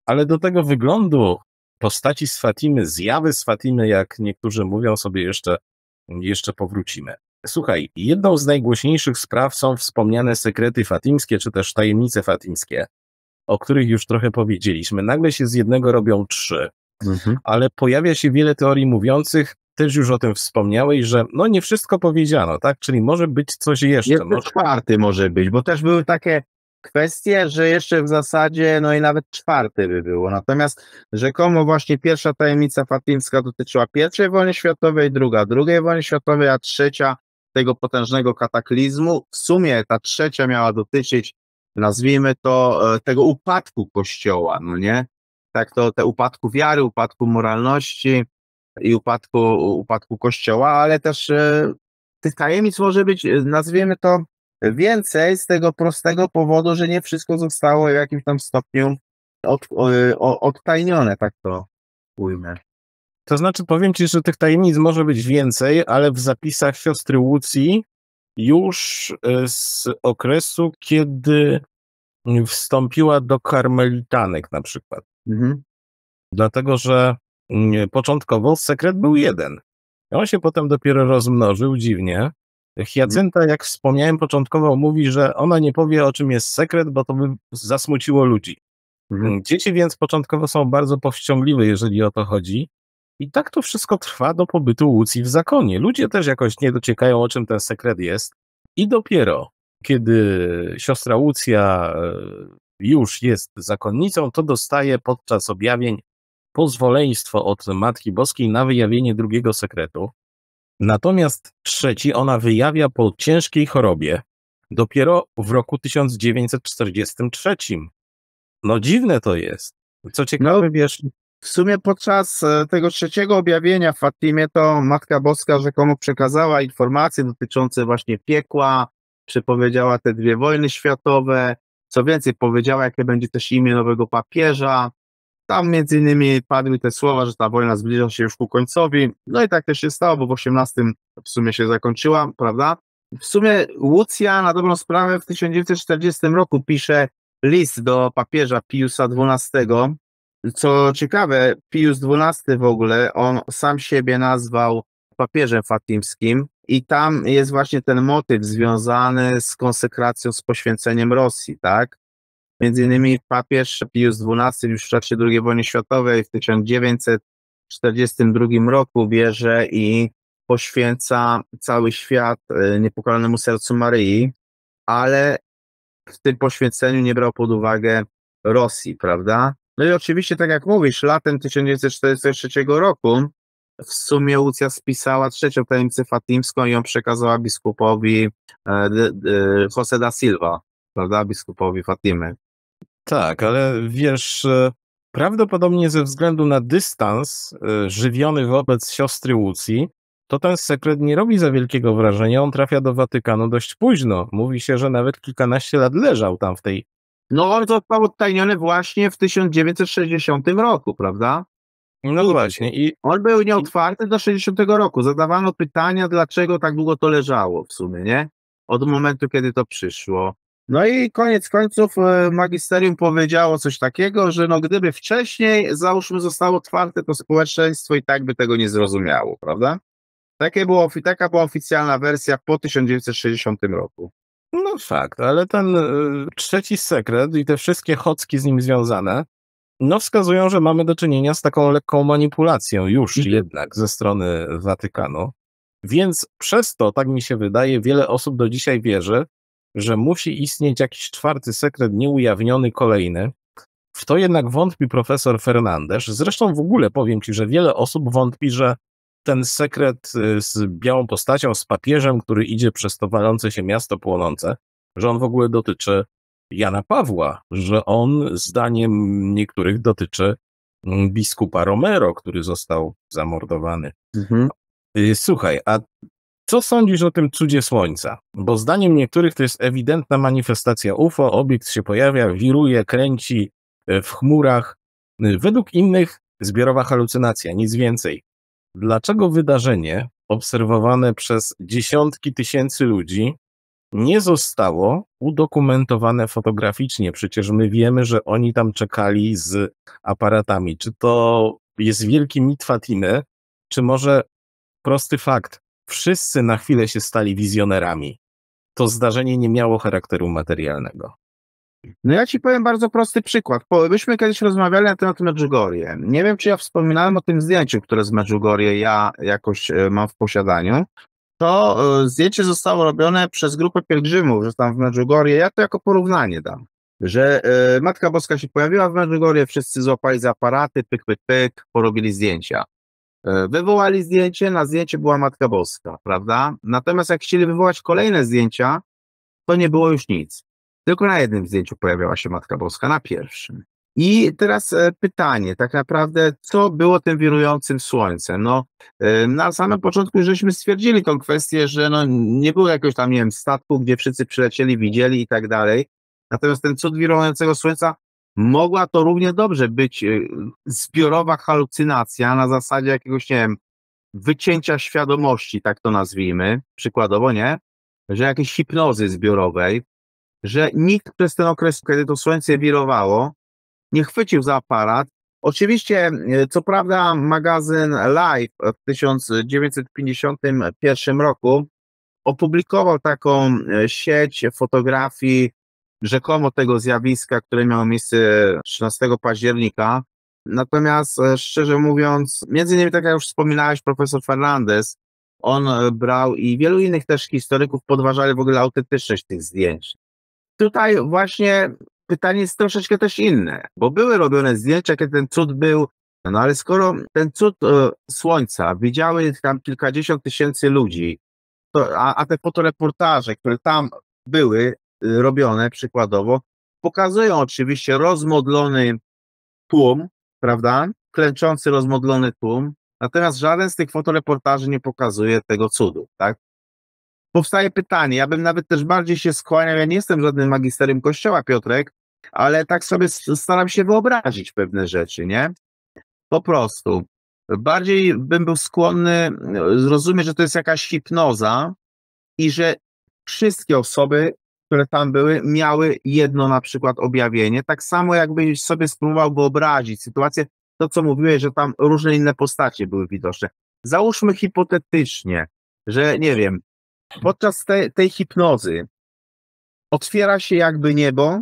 Ale do tego wyglądu postaci z Fatimy, zjawy z Fatimy, jak niektórzy mówią sobie jeszcze, jeszcze powrócimy. Słuchaj, jedną z najgłośniejszych spraw są wspomniane sekrety fatimskie, czy też tajemnice fatimskie, o których już trochę powiedzieliśmy. Nagle się z jednego robią trzy, mhm. ale pojawia się wiele teorii mówiących, też już o tym wspomniałeś, że no nie wszystko powiedziano, tak? Czyli może być coś jeszcze. Jeszcze może... czwarty może być, bo też były takie kwestie, że jeszcze w zasadzie, no i nawet czwarty by było. Natomiast rzekomo właśnie pierwsza tajemnica fatimska dotyczyła pierwszej wojny światowej, druga drugiej wojny światowej, a trzecia tego potężnego kataklizmu. W sumie ta trzecia miała dotyczyć, nazwijmy to, e, tego upadku Kościoła, no nie? Tak, to te upadku wiary, upadku moralności i upadku, upadku Kościoła, ale też e, tych tajemnic może być, e, nazwijmy to, więcej z tego prostego powodu, że nie wszystko zostało w jakimś tam stopniu od, odtajnione, tak to ujmę. To znaczy, powiem ci, że tych tajemnic może być więcej, ale w zapisach siostry Łucji już e, z okresu, kiedy wstąpiła do karmelitanek na przykład. Mhm. Dlatego, że mm, początkowo sekret był jeden. On się potem dopiero rozmnożył dziwnie. Hiacynta, jak wspomniałem początkowo, mówi, że ona nie powie, o czym jest sekret, bo to by zasmuciło ludzi. Mhm. Dzieci więc początkowo są bardzo powściągliwe, jeżeli o to chodzi. I tak to wszystko trwa do pobytu Łucji w zakonie. Ludzie też jakoś nie dociekają, o czym ten sekret jest. I dopiero kiedy siostra Łucja e, już jest zakonnicą, to dostaje podczas objawień pozwoleństwo od Matki Boskiej na wyjawienie drugiego sekretu. Natomiast trzeci ona wyjawia po ciężkiej chorobie dopiero w roku 1943. No dziwne to jest. Co no, ciekawe, no, wiesz, w sumie podczas e, tego trzeciego objawienia w Fatimie to Matka Boska rzekomo przekazała informacje dotyczące właśnie piekła, przepowiedziała te dwie wojny światowe, co więcej powiedziała, jakie będzie też imię nowego papieża. Tam między innymi padły te słowa, że ta wojna zbliża się już ku końcowi. No i tak też się stało, bo w 18 w sumie się zakończyła, prawda? W sumie Łucja na dobrą sprawę w 1940 roku pisze list do papieża Piusa XII, co ciekawe, Pius XII w ogóle, on sam siebie nazwał papieżem fatimskim i tam jest właśnie ten motyw związany z konsekracją, z poświęceniem Rosji, tak? Między innymi papież Pius XII już w czasie II wojny światowej w 1942 roku bierze i poświęca cały świat e, niepokalanemu sercu Maryi, ale w tym poświęceniu nie brał pod uwagę Rosji, prawda? No i oczywiście, tak jak mówisz, latem 1943 roku w sumie Ucja spisała trzecią tajemnicę fatimską i ją przekazała biskupowi José e, Jose da Silva, prawda, biskupowi Fatimy. Tak, ale wiesz, e, prawdopodobnie ze względu na dystans e, żywiony wobec siostry Łucji, to ten sekret nie robi za wielkiego wrażenia. On trafia do Watykanu dość późno. Mówi się, że nawet kilkanaście lat leżał tam w tej no on został odtajniony właśnie w 1960 roku, prawda? No właśnie. I, on był nieotwarty i... do 60 roku. Zadawano pytania, dlaczego tak długo to leżało w sumie, nie? Od momentu, kiedy to przyszło. No i koniec końców e, magisterium powiedziało coś takiego, że no gdyby wcześniej, załóżmy, zostało otwarte to społeczeństwo i tak by tego nie zrozumiało, prawda? Takie było, taka była oficjalna wersja po 1960 roku. No fakt, ale ten e, trzeci sekret i te wszystkie chodki z nim związane, no wskazują, że mamy do czynienia z taką lekką manipulacją już I... Mhm. jednak ze strony Watykanu. Więc przez to, tak mi się wydaje, wiele osób do dzisiaj wierzy, że musi istnieć jakiś czwarty sekret nieujawniony kolejny. W to jednak wątpi profesor Fernandez. Zresztą w ogóle powiem ci, że wiele osób wątpi, że ten sekret y, z białą postacią, z papieżem, który idzie przez to walące się miasto płonące, że on w ogóle dotyczy Jana Pawła, że on zdaniem niektórych dotyczy mm, biskupa Romero, który został zamordowany. Mhm. Y, słuchaj, a co sądzisz o tym cudzie słońca? Bo zdaniem niektórych to jest ewidentna manifestacja UFO, obiekt się pojawia, wiruje, kręci y, w chmurach. Według innych zbiorowa halucynacja, nic więcej. Dlaczego wydarzenie obserwowane przez dziesiątki tysięcy ludzi nie zostało udokumentowane fotograficznie? Przecież my wiemy, że oni tam czekali z aparatami. Czy to jest wielki mit Fatimy, czy może prosty fakt? Wszyscy na chwilę się stali wizjonerami. To zdarzenie nie miało charakteru materialnego. No ja ci powiem bardzo prosty przykład. Myśmy kiedyś rozmawiali na temat Medjugorje. Nie wiem, czy ja wspominałem o tym zdjęciu, które z Medjugorje ja jakoś e, mam w posiadaniu. To e, zdjęcie zostało robione przez grupę pielgrzymów, że tam w Medjugorje, ja to jako porównanie dam, że e, Matka Boska się pojawiła w Medjugorje, wszyscy złapali za aparaty, pyk, pyk, pyk, porobili zdjęcia. Wywołali zdjęcie, na zdjęcie była Matka Boska, prawda? Natomiast jak chcieli wywołać kolejne zdjęcia, to nie było już nic. Tylko na jednym zdjęciu pojawiała się Matka Boska, na pierwszym. I teraz e, pytanie, tak naprawdę, co było tym wirującym słońcem? No, e, na samym początku żeśmy stwierdzili tą kwestię, że no, nie było jakiegoś tam, nie wiem, statku, gdzie wszyscy przylecieli, widzieli i tak dalej. Natomiast ten cud wirującego słońca mogła to równie dobrze być e, zbiorowa halucynacja na zasadzie jakiegoś, nie wiem, wycięcia świadomości, tak to nazwijmy, przykładowo, nie? Że jakiejś hipnozy zbiorowej, że nikt przez ten okres, kiedy to słońce wirowało, nie chwycił za aparat. Oczywiście, e, co prawda, magazyn Live w 1951 roku opublikował taką e, sieć fotografii rzekomo tego zjawiska, które miało miejsce 13 października. Natomiast e, szczerze mówiąc, między innymi tak jak już wspominałeś, profesor Fernandez, on brał i wielu innych też historyków podważali w ogóle autentyczność tych zdjęć tutaj właśnie pytanie jest troszeczkę też inne, bo były robione zdjęcia, kiedy ten cud był, no, no ale skoro ten cud e, słońca widziały tam kilkadziesiąt tysięcy ludzi, to, a, a te fotoreportaże, które tam były e, robione przykładowo, pokazują oczywiście rozmodlony tłum, prawda? Klęczący, rozmodlony tłum, natomiast żaden z tych fotoreportaży nie pokazuje tego cudu, tak? powstaje pytanie, ja bym nawet też bardziej się skłaniał, ja nie jestem żadnym magisterem kościoła, Piotrek, ale tak sobie staram się wyobrazić pewne rzeczy, nie? Po prostu. Bardziej bym był skłonny e, zrozumieć, że to jest jakaś hipnoza i że wszystkie osoby, które tam były, miały jedno na przykład objawienie. Tak samo jakbyś sobie spróbował wyobrazić sytuację, to co mówiłeś, że tam różne inne postacie były widoczne. Załóżmy hipotetycznie, że nie wiem, Podczas te, tej hipnozy otwiera się jakby niebo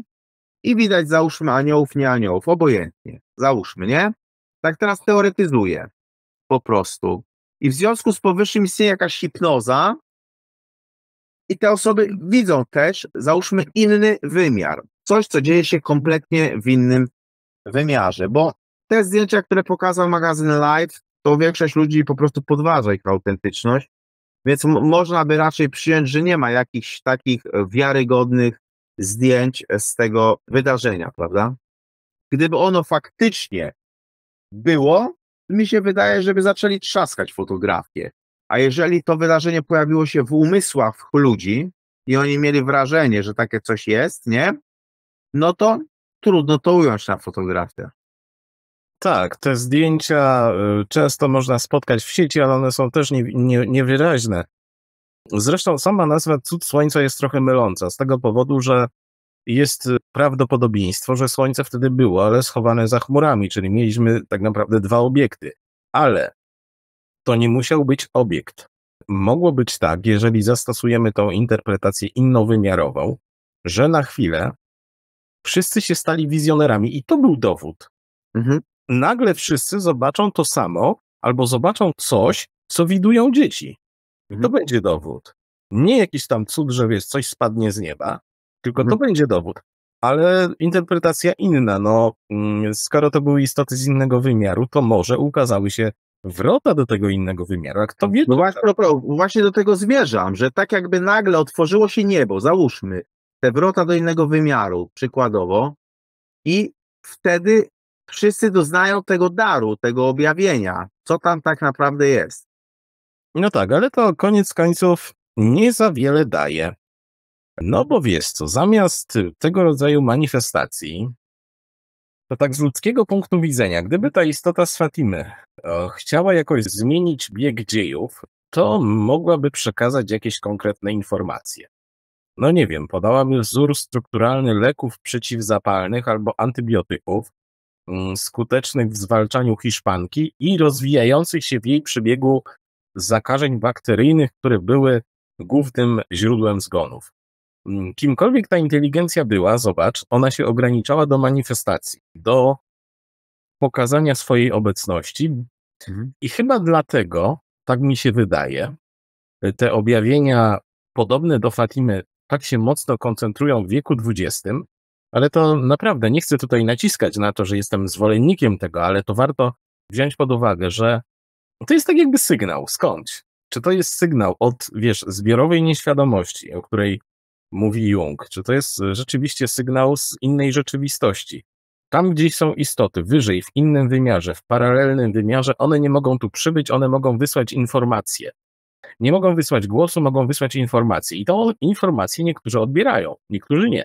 i widać załóżmy aniołów, nie aniołów, obojętnie. Załóżmy, nie? Tak teraz teoretyzuję. Po prostu. I w związku z powyższym istnieje jakaś hipnoza i te osoby widzą też, załóżmy, inny wymiar. Coś, co dzieje się kompletnie w innym wymiarze, bo te zdjęcia, które pokazał magazyn Live, to większość ludzi po prostu podważa ich autentyczność więc można by raczej przyjąć, że nie ma jakichś takich e, wiarygodnych zdjęć e, z tego wydarzenia, prawda? Gdyby ono faktycznie było, mi się wydaje, żeby zaczęli trzaskać fotografię. A jeżeli to wydarzenie pojawiło się w umysłach ludzi i oni mieli wrażenie, że takie coś jest, nie? No to trudno to ująć na fotografię. Tak, te zdjęcia y, często można spotkać w sieci, ale one są też nie, nie, niewyraźne. Zresztą sama nazwa Cud Słońca jest trochę myląca, z tego powodu, że jest y, prawdopodobieństwo, że Słońce wtedy było, ale schowane za chmurami, czyli mieliśmy tak naprawdę dwa obiekty. Ale to nie musiał być obiekt. Mogło być tak, jeżeli zastosujemy tą interpretację innowymiarową, że na chwilę wszyscy się stali wizjonerami i to był dowód. Mhm nagle wszyscy zobaczą to samo albo zobaczą coś, co widują dzieci. I mhm. to będzie dowód. Nie jakiś tam cud, że wiesz, coś spadnie z nieba, tylko to mhm. będzie dowód. Ale interpretacja inna, no mm, skoro to były istoty z innego wymiaru, to może ukazały się wrota do tego innego wymiaru, a kto wie... No właśnie, to... No, pro, właśnie do tego zmierzam, że tak jakby nagle otworzyło się niebo, załóżmy, te wrota do innego wymiaru, przykładowo, i wtedy wszyscy doznają tego daru, tego objawienia, co tam tak naprawdę jest. No tak, ale to koniec końców nie za wiele daje. No bo wiesz co, zamiast tego rodzaju manifestacji, to tak z ludzkiego punktu widzenia, gdyby ta istota z Fatimy o, e, chciała jakoś zmienić bieg dziejów, to mogłaby przekazać jakieś konkretne informacje. No nie wiem, podałaby wzór strukturalny leków przeciwzapalnych albo antybiotyków, Mm, skutecznych w zwalczaniu hiszpanki i rozwijających się w jej przebiegu zakażeń bakteryjnych, które były głównym źródłem zgonów. Mm, kimkolwiek ta inteligencja była, zobacz, ona się ograniczała do manifestacji, do pokazania swojej obecności. Mhm. I chyba dlatego, tak mi się wydaje, te objawienia podobne do Fatimy tak się mocno koncentrują w wieku XX, ale to naprawdę nie chcę tutaj naciskać na to, że jestem zwolennikiem tego, ale to warto wziąć pod uwagę, że to jest tak jakby sygnał. Skąd? Czy to jest sygnał od, wiesz, zbiorowej nieświadomości, o której mówi Jung? Czy to jest rzeczywiście sygnał z innej rzeczywistości? Tam, gdzie są istoty, wyżej, w innym wymiarze, w paralelnym wymiarze, one nie mogą tu przybyć, one mogą wysłać informacje. Nie mogą wysłać głosu, mogą wysłać informacje. I tą informację niektórzy odbierają, niektórzy nie.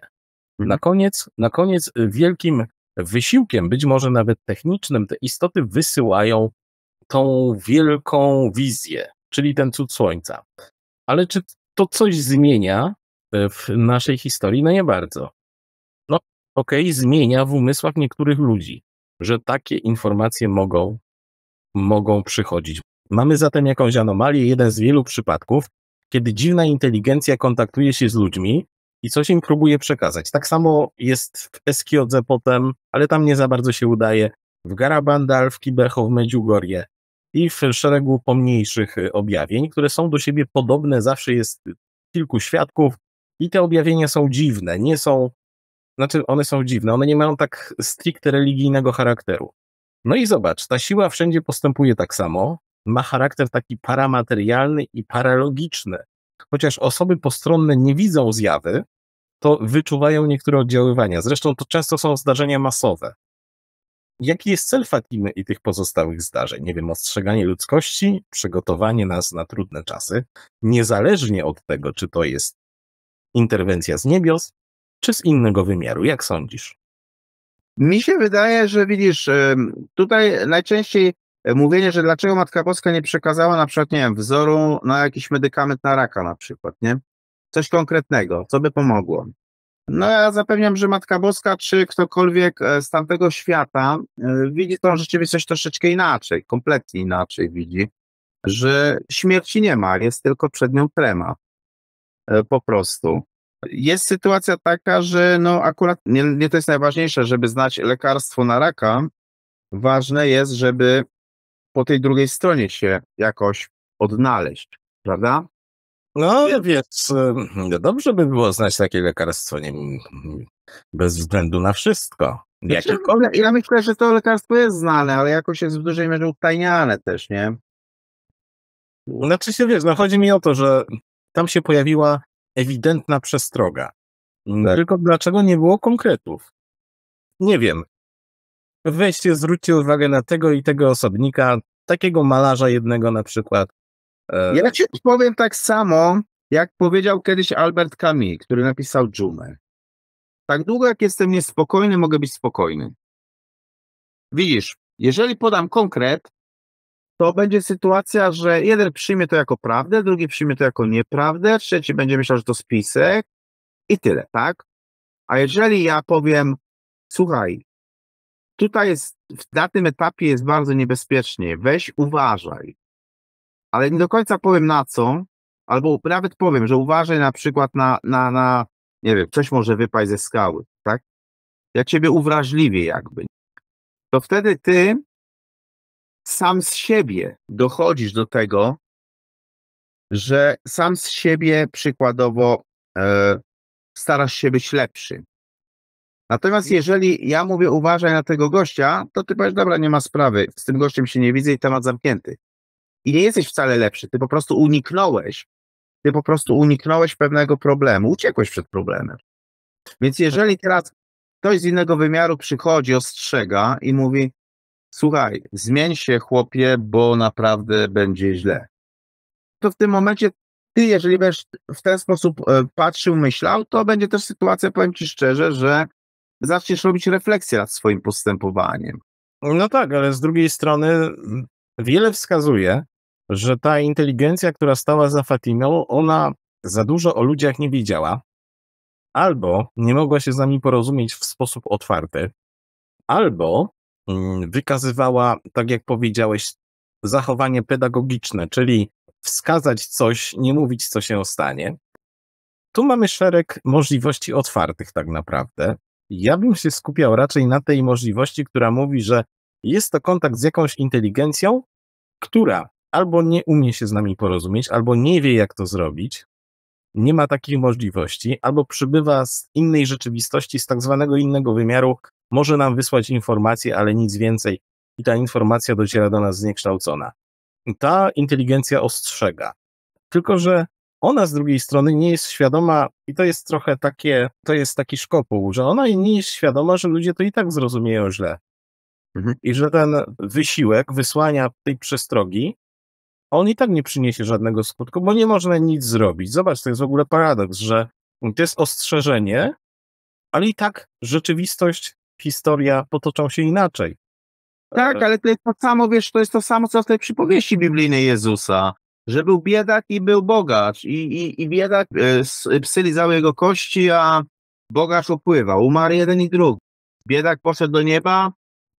Mhm. Na koniec, na koniec y, wielkim wysiłkiem, być może nawet technicznym, te istoty wysyłają tą wielką wizję, czyli ten cud słońca. Ale czy to coś zmienia y, w naszej historii? No nie bardzo. No, okej, okay, zmienia w umysłach niektórych ludzi, że takie informacje mogą, mogą przychodzić. Mamy zatem jakąś anomalię, jeden z wielu przypadków, kiedy dziwna inteligencja kontaktuje się z ludźmi, i coś im próbuje przekazać. Tak samo jest w Eskiodze potem, ale tam nie za bardzo się udaje, w Garabandal, w Kibecho, w Medjugorje i w szeregu pomniejszych y, objawień, które są do siebie podobne, zawsze jest kilku świadków i te objawienia są dziwne, nie są, znaczy one są dziwne, one nie mają tak stricte religijnego charakteru. No i zobacz, ta siła wszędzie postępuje tak samo, ma charakter taki paramaterialny i paralogiczny. Chociaż osoby postronne nie widzą zjawy, to wyczuwają niektóre oddziaływania. Zresztą to często są zdarzenia masowe. Jaki jest cel Fatimy i tych pozostałych zdarzeń? Nie wiem, ostrzeganie ludzkości, przygotowanie nas na trudne czasy, niezależnie od tego, czy to jest interwencja z niebios, czy z innego wymiaru. Jak sądzisz? Mi się wydaje, że widzisz, tutaj najczęściej e, mówienie, że dlaczego Matka Boska nie przekazała na przykład, nie wiem, wzoru na jakiś medykament na raka na przykład, nie? coś konkretnego, co by pomogło. No ja zapewniam, że Matka Boska czy ktokolwiek e, z tamtego świata e, widzi tą rzeczywistość troszeczkę inaczej, kompletnie inaczej widzi, że śmierci nie ma, jest tylko przed nią trema. E, po prostu. Jest sytuacja taka, że no akurat nie, nie to jest najważniejsze, żeby znać lekarstwo na raka. Ważne jest, żeby po tej drugiej stronie się jakoś odnaleźć, prawda? No, więc no dobrze by było znać takie lekarstwo, nie bez względu na wszystko. Znaczy, Jakiekolwiek... No, ja myślę, że to lekarstwo jest znane, ale jakoś jest w dużej mierze utajniane też, nie? Znaczy się, wiesz, no chodzi mi o to, że tam się pojawiła ewidentna przestroga. Mm, tak. Tylko dlaczego nie było konkretów? Nie wiem. Weźcie, zwróćcie uwagę na tego i tego osobnika, takiego malarza jednego na przykład, E, ja ci powiem tak samo, jak powiedział kiedyś Albert Camus, który napisał dżumę. Tak długo jak jestem niespokojny, mogę być spokojny. Widzisz, jeżeli podam konkret, to będzie sytuacja, że jeden przyjmie to jako prawdę, drugi przyjmie to jako nieprawdę, trzeci będzie myślał, że to spisek i tyle, tak? A jeżeli ja powiem, słuchaj, tutaj jest, na tym etapie jest bardzo niebezpiecznie, weź uważaj, ale nie do końca powiem na co, albo nawet powiem, że uważaj na przykład na, na, na nie wiem, coś może wypaść ze skały, tak? Ja ciebie uwrażliwię jakby. To wtedy ty sam z siebie dochodzisz do tego, że sam z siebie przykładowo e, starasz się być lepszy. Natomiast jeżeli ja mówię uważaj na tego gościa, to ty powiesz, dobra, nie ma sprawy, z tym gościem się nie widzę i temat zamknięty. I nie jesteś wcale lepszy, ty po prostu uniknąłeś. Ty po prostu uniknąłeś pewnego problemu, uciekłeś przed problemem. Więc tak. jeżeli teraz ktoś z innego wymiaru przychodzi, ostrzega i mówi: Słuchaj, zmień się, chłopie, bo naprawdę będzie źle. To w tym momencie ty, jeżeli będziesz w ten sposób e, patrzył, myślał, to będzie też sytuacja, powiem ci szczerze, że zaczniesz robić refleksję nad swoim postępowaniem. No tak, ale z drugiej strony mm, wiele wskazuje, że ta inteligencja, która stała za Fatimą, ona za dużo o ludziach nie wiedziała, albo nie mogła się z nami porozumieć w sposób otwarty, albo mm, wykazywała, tak jak powiedziałeś, zachowanie pedagogiczne, czyli wskazać coś, nie mówić, co się stanie. Tu mamy szereg możliwości otwartych, tak naprawdę. Ja bym się skupiał raczej na tej możliwości, która mówi, że jest to kontakt z jakąś inteligencją, która albo nie umie się z nami porozumieć, albo nie wie, jak to zrobić, nie ma takich możliwości, albo przybywa z innej rzeczywistości, z tak zwanego innego wymiaru, może nam wysłać informację, ale nic więcej, i ta informacja dociera do nas zniekształcona. Ta inteligencja ostrzega. Tylko, że ona z drugiej strony nie jest świadoma, i to jest trochę takie, to jest taki szkopuł, że ona nie jest świadoma, że ludzie to i tak zrozumieją źle. Mhm. I że ten wysiłek wysłania tej przestrogi on i tak nie przyniesie żadnego skutku, bo nie można nic zrobić. Zobacz, to jest w ogóle paradoks, że to jest ostrzeżenie, ale i tak rzeczywistość, historia potoczą się inaczej. Tak, e, ale to jest to samo, wiesz, to jest to samo, co w tej przypowieści biblijnej Jezusa, że był biedak i był bogacz i, i, i biedak e, jego kości, a bogacz opływał, umarł jeden i drugi. Biedak poszedł do nieba,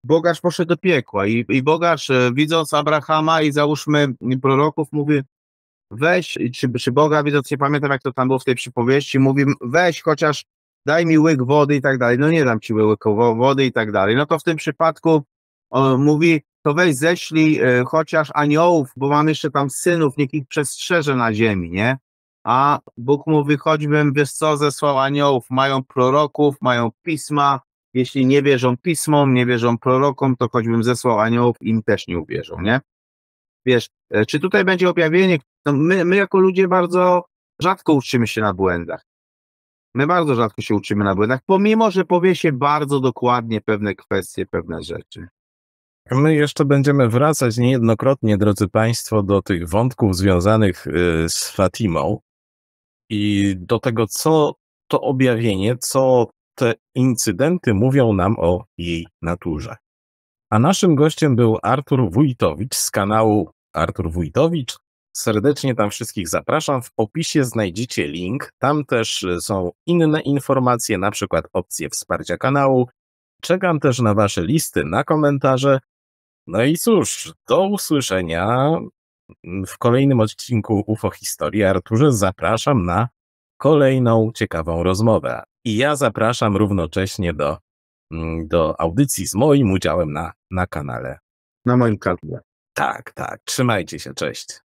Bogacz poszedł do piekła i, i Bogacz e, widząc Abrahama i załóżmy proroków mówi weź, czy, czy Boga widząc, nie pamiętam jak to tam było w tej przypowieści, mówi weź chociaż daj mi łyk wody i tak dalej, no nie dam ci łyk wody i tak dalej, no to w tym przypadku on e, mówi to weź ześlij e, chociaż aniołów, bo mam jeszcze tam synów, niech ich przestrzeże na ziemi, nie? A Bóg mówi, choćbym, wiesz co, zesłał aniołów, mają proroków, mają pisma, jeśli nie wierzą pismom, nie wierzą prorokom, to choćbym zesłał aniołów, im też nie uwierzą, nie? Wiesz, e, czy tutaj będzie objawienie? No my, my jako ludzie bardzo rzadko uczymy się na błędach. My bardzo rzadko się uczymy na błędach, pomimo, że powie się bardzo dokładnie pewne kwestie, pewne rzeczy. My jeszcze będziemy wracać niejednokrotnie, drodzy Państwo, do tych wątków związanych e, z Fatimą i do tego, co to objawienie, co te incydenty mówią nam o jej naturze. A naszym gościem był Artur Wójtowicz z kanału Artur Wójtowicz. Serdecznie tam wszystkich zapraszam. W opisie znajdziecie link. Tam też są inne informacje, na przykład opcje wsparcia kanału. Czekam też na Wasze listy, na komentarze. No i cóż, do usłyszenia w kolejnym odcinku UFO Historii. Arturze, zapraszam na kolejną ciekawą rozmowę. I ja zapraszam równocześnie do, mm, do audycji z moim udziałem na, na kanale. Na moim kanale. Tak, tak. Trzymajcie się, cześć.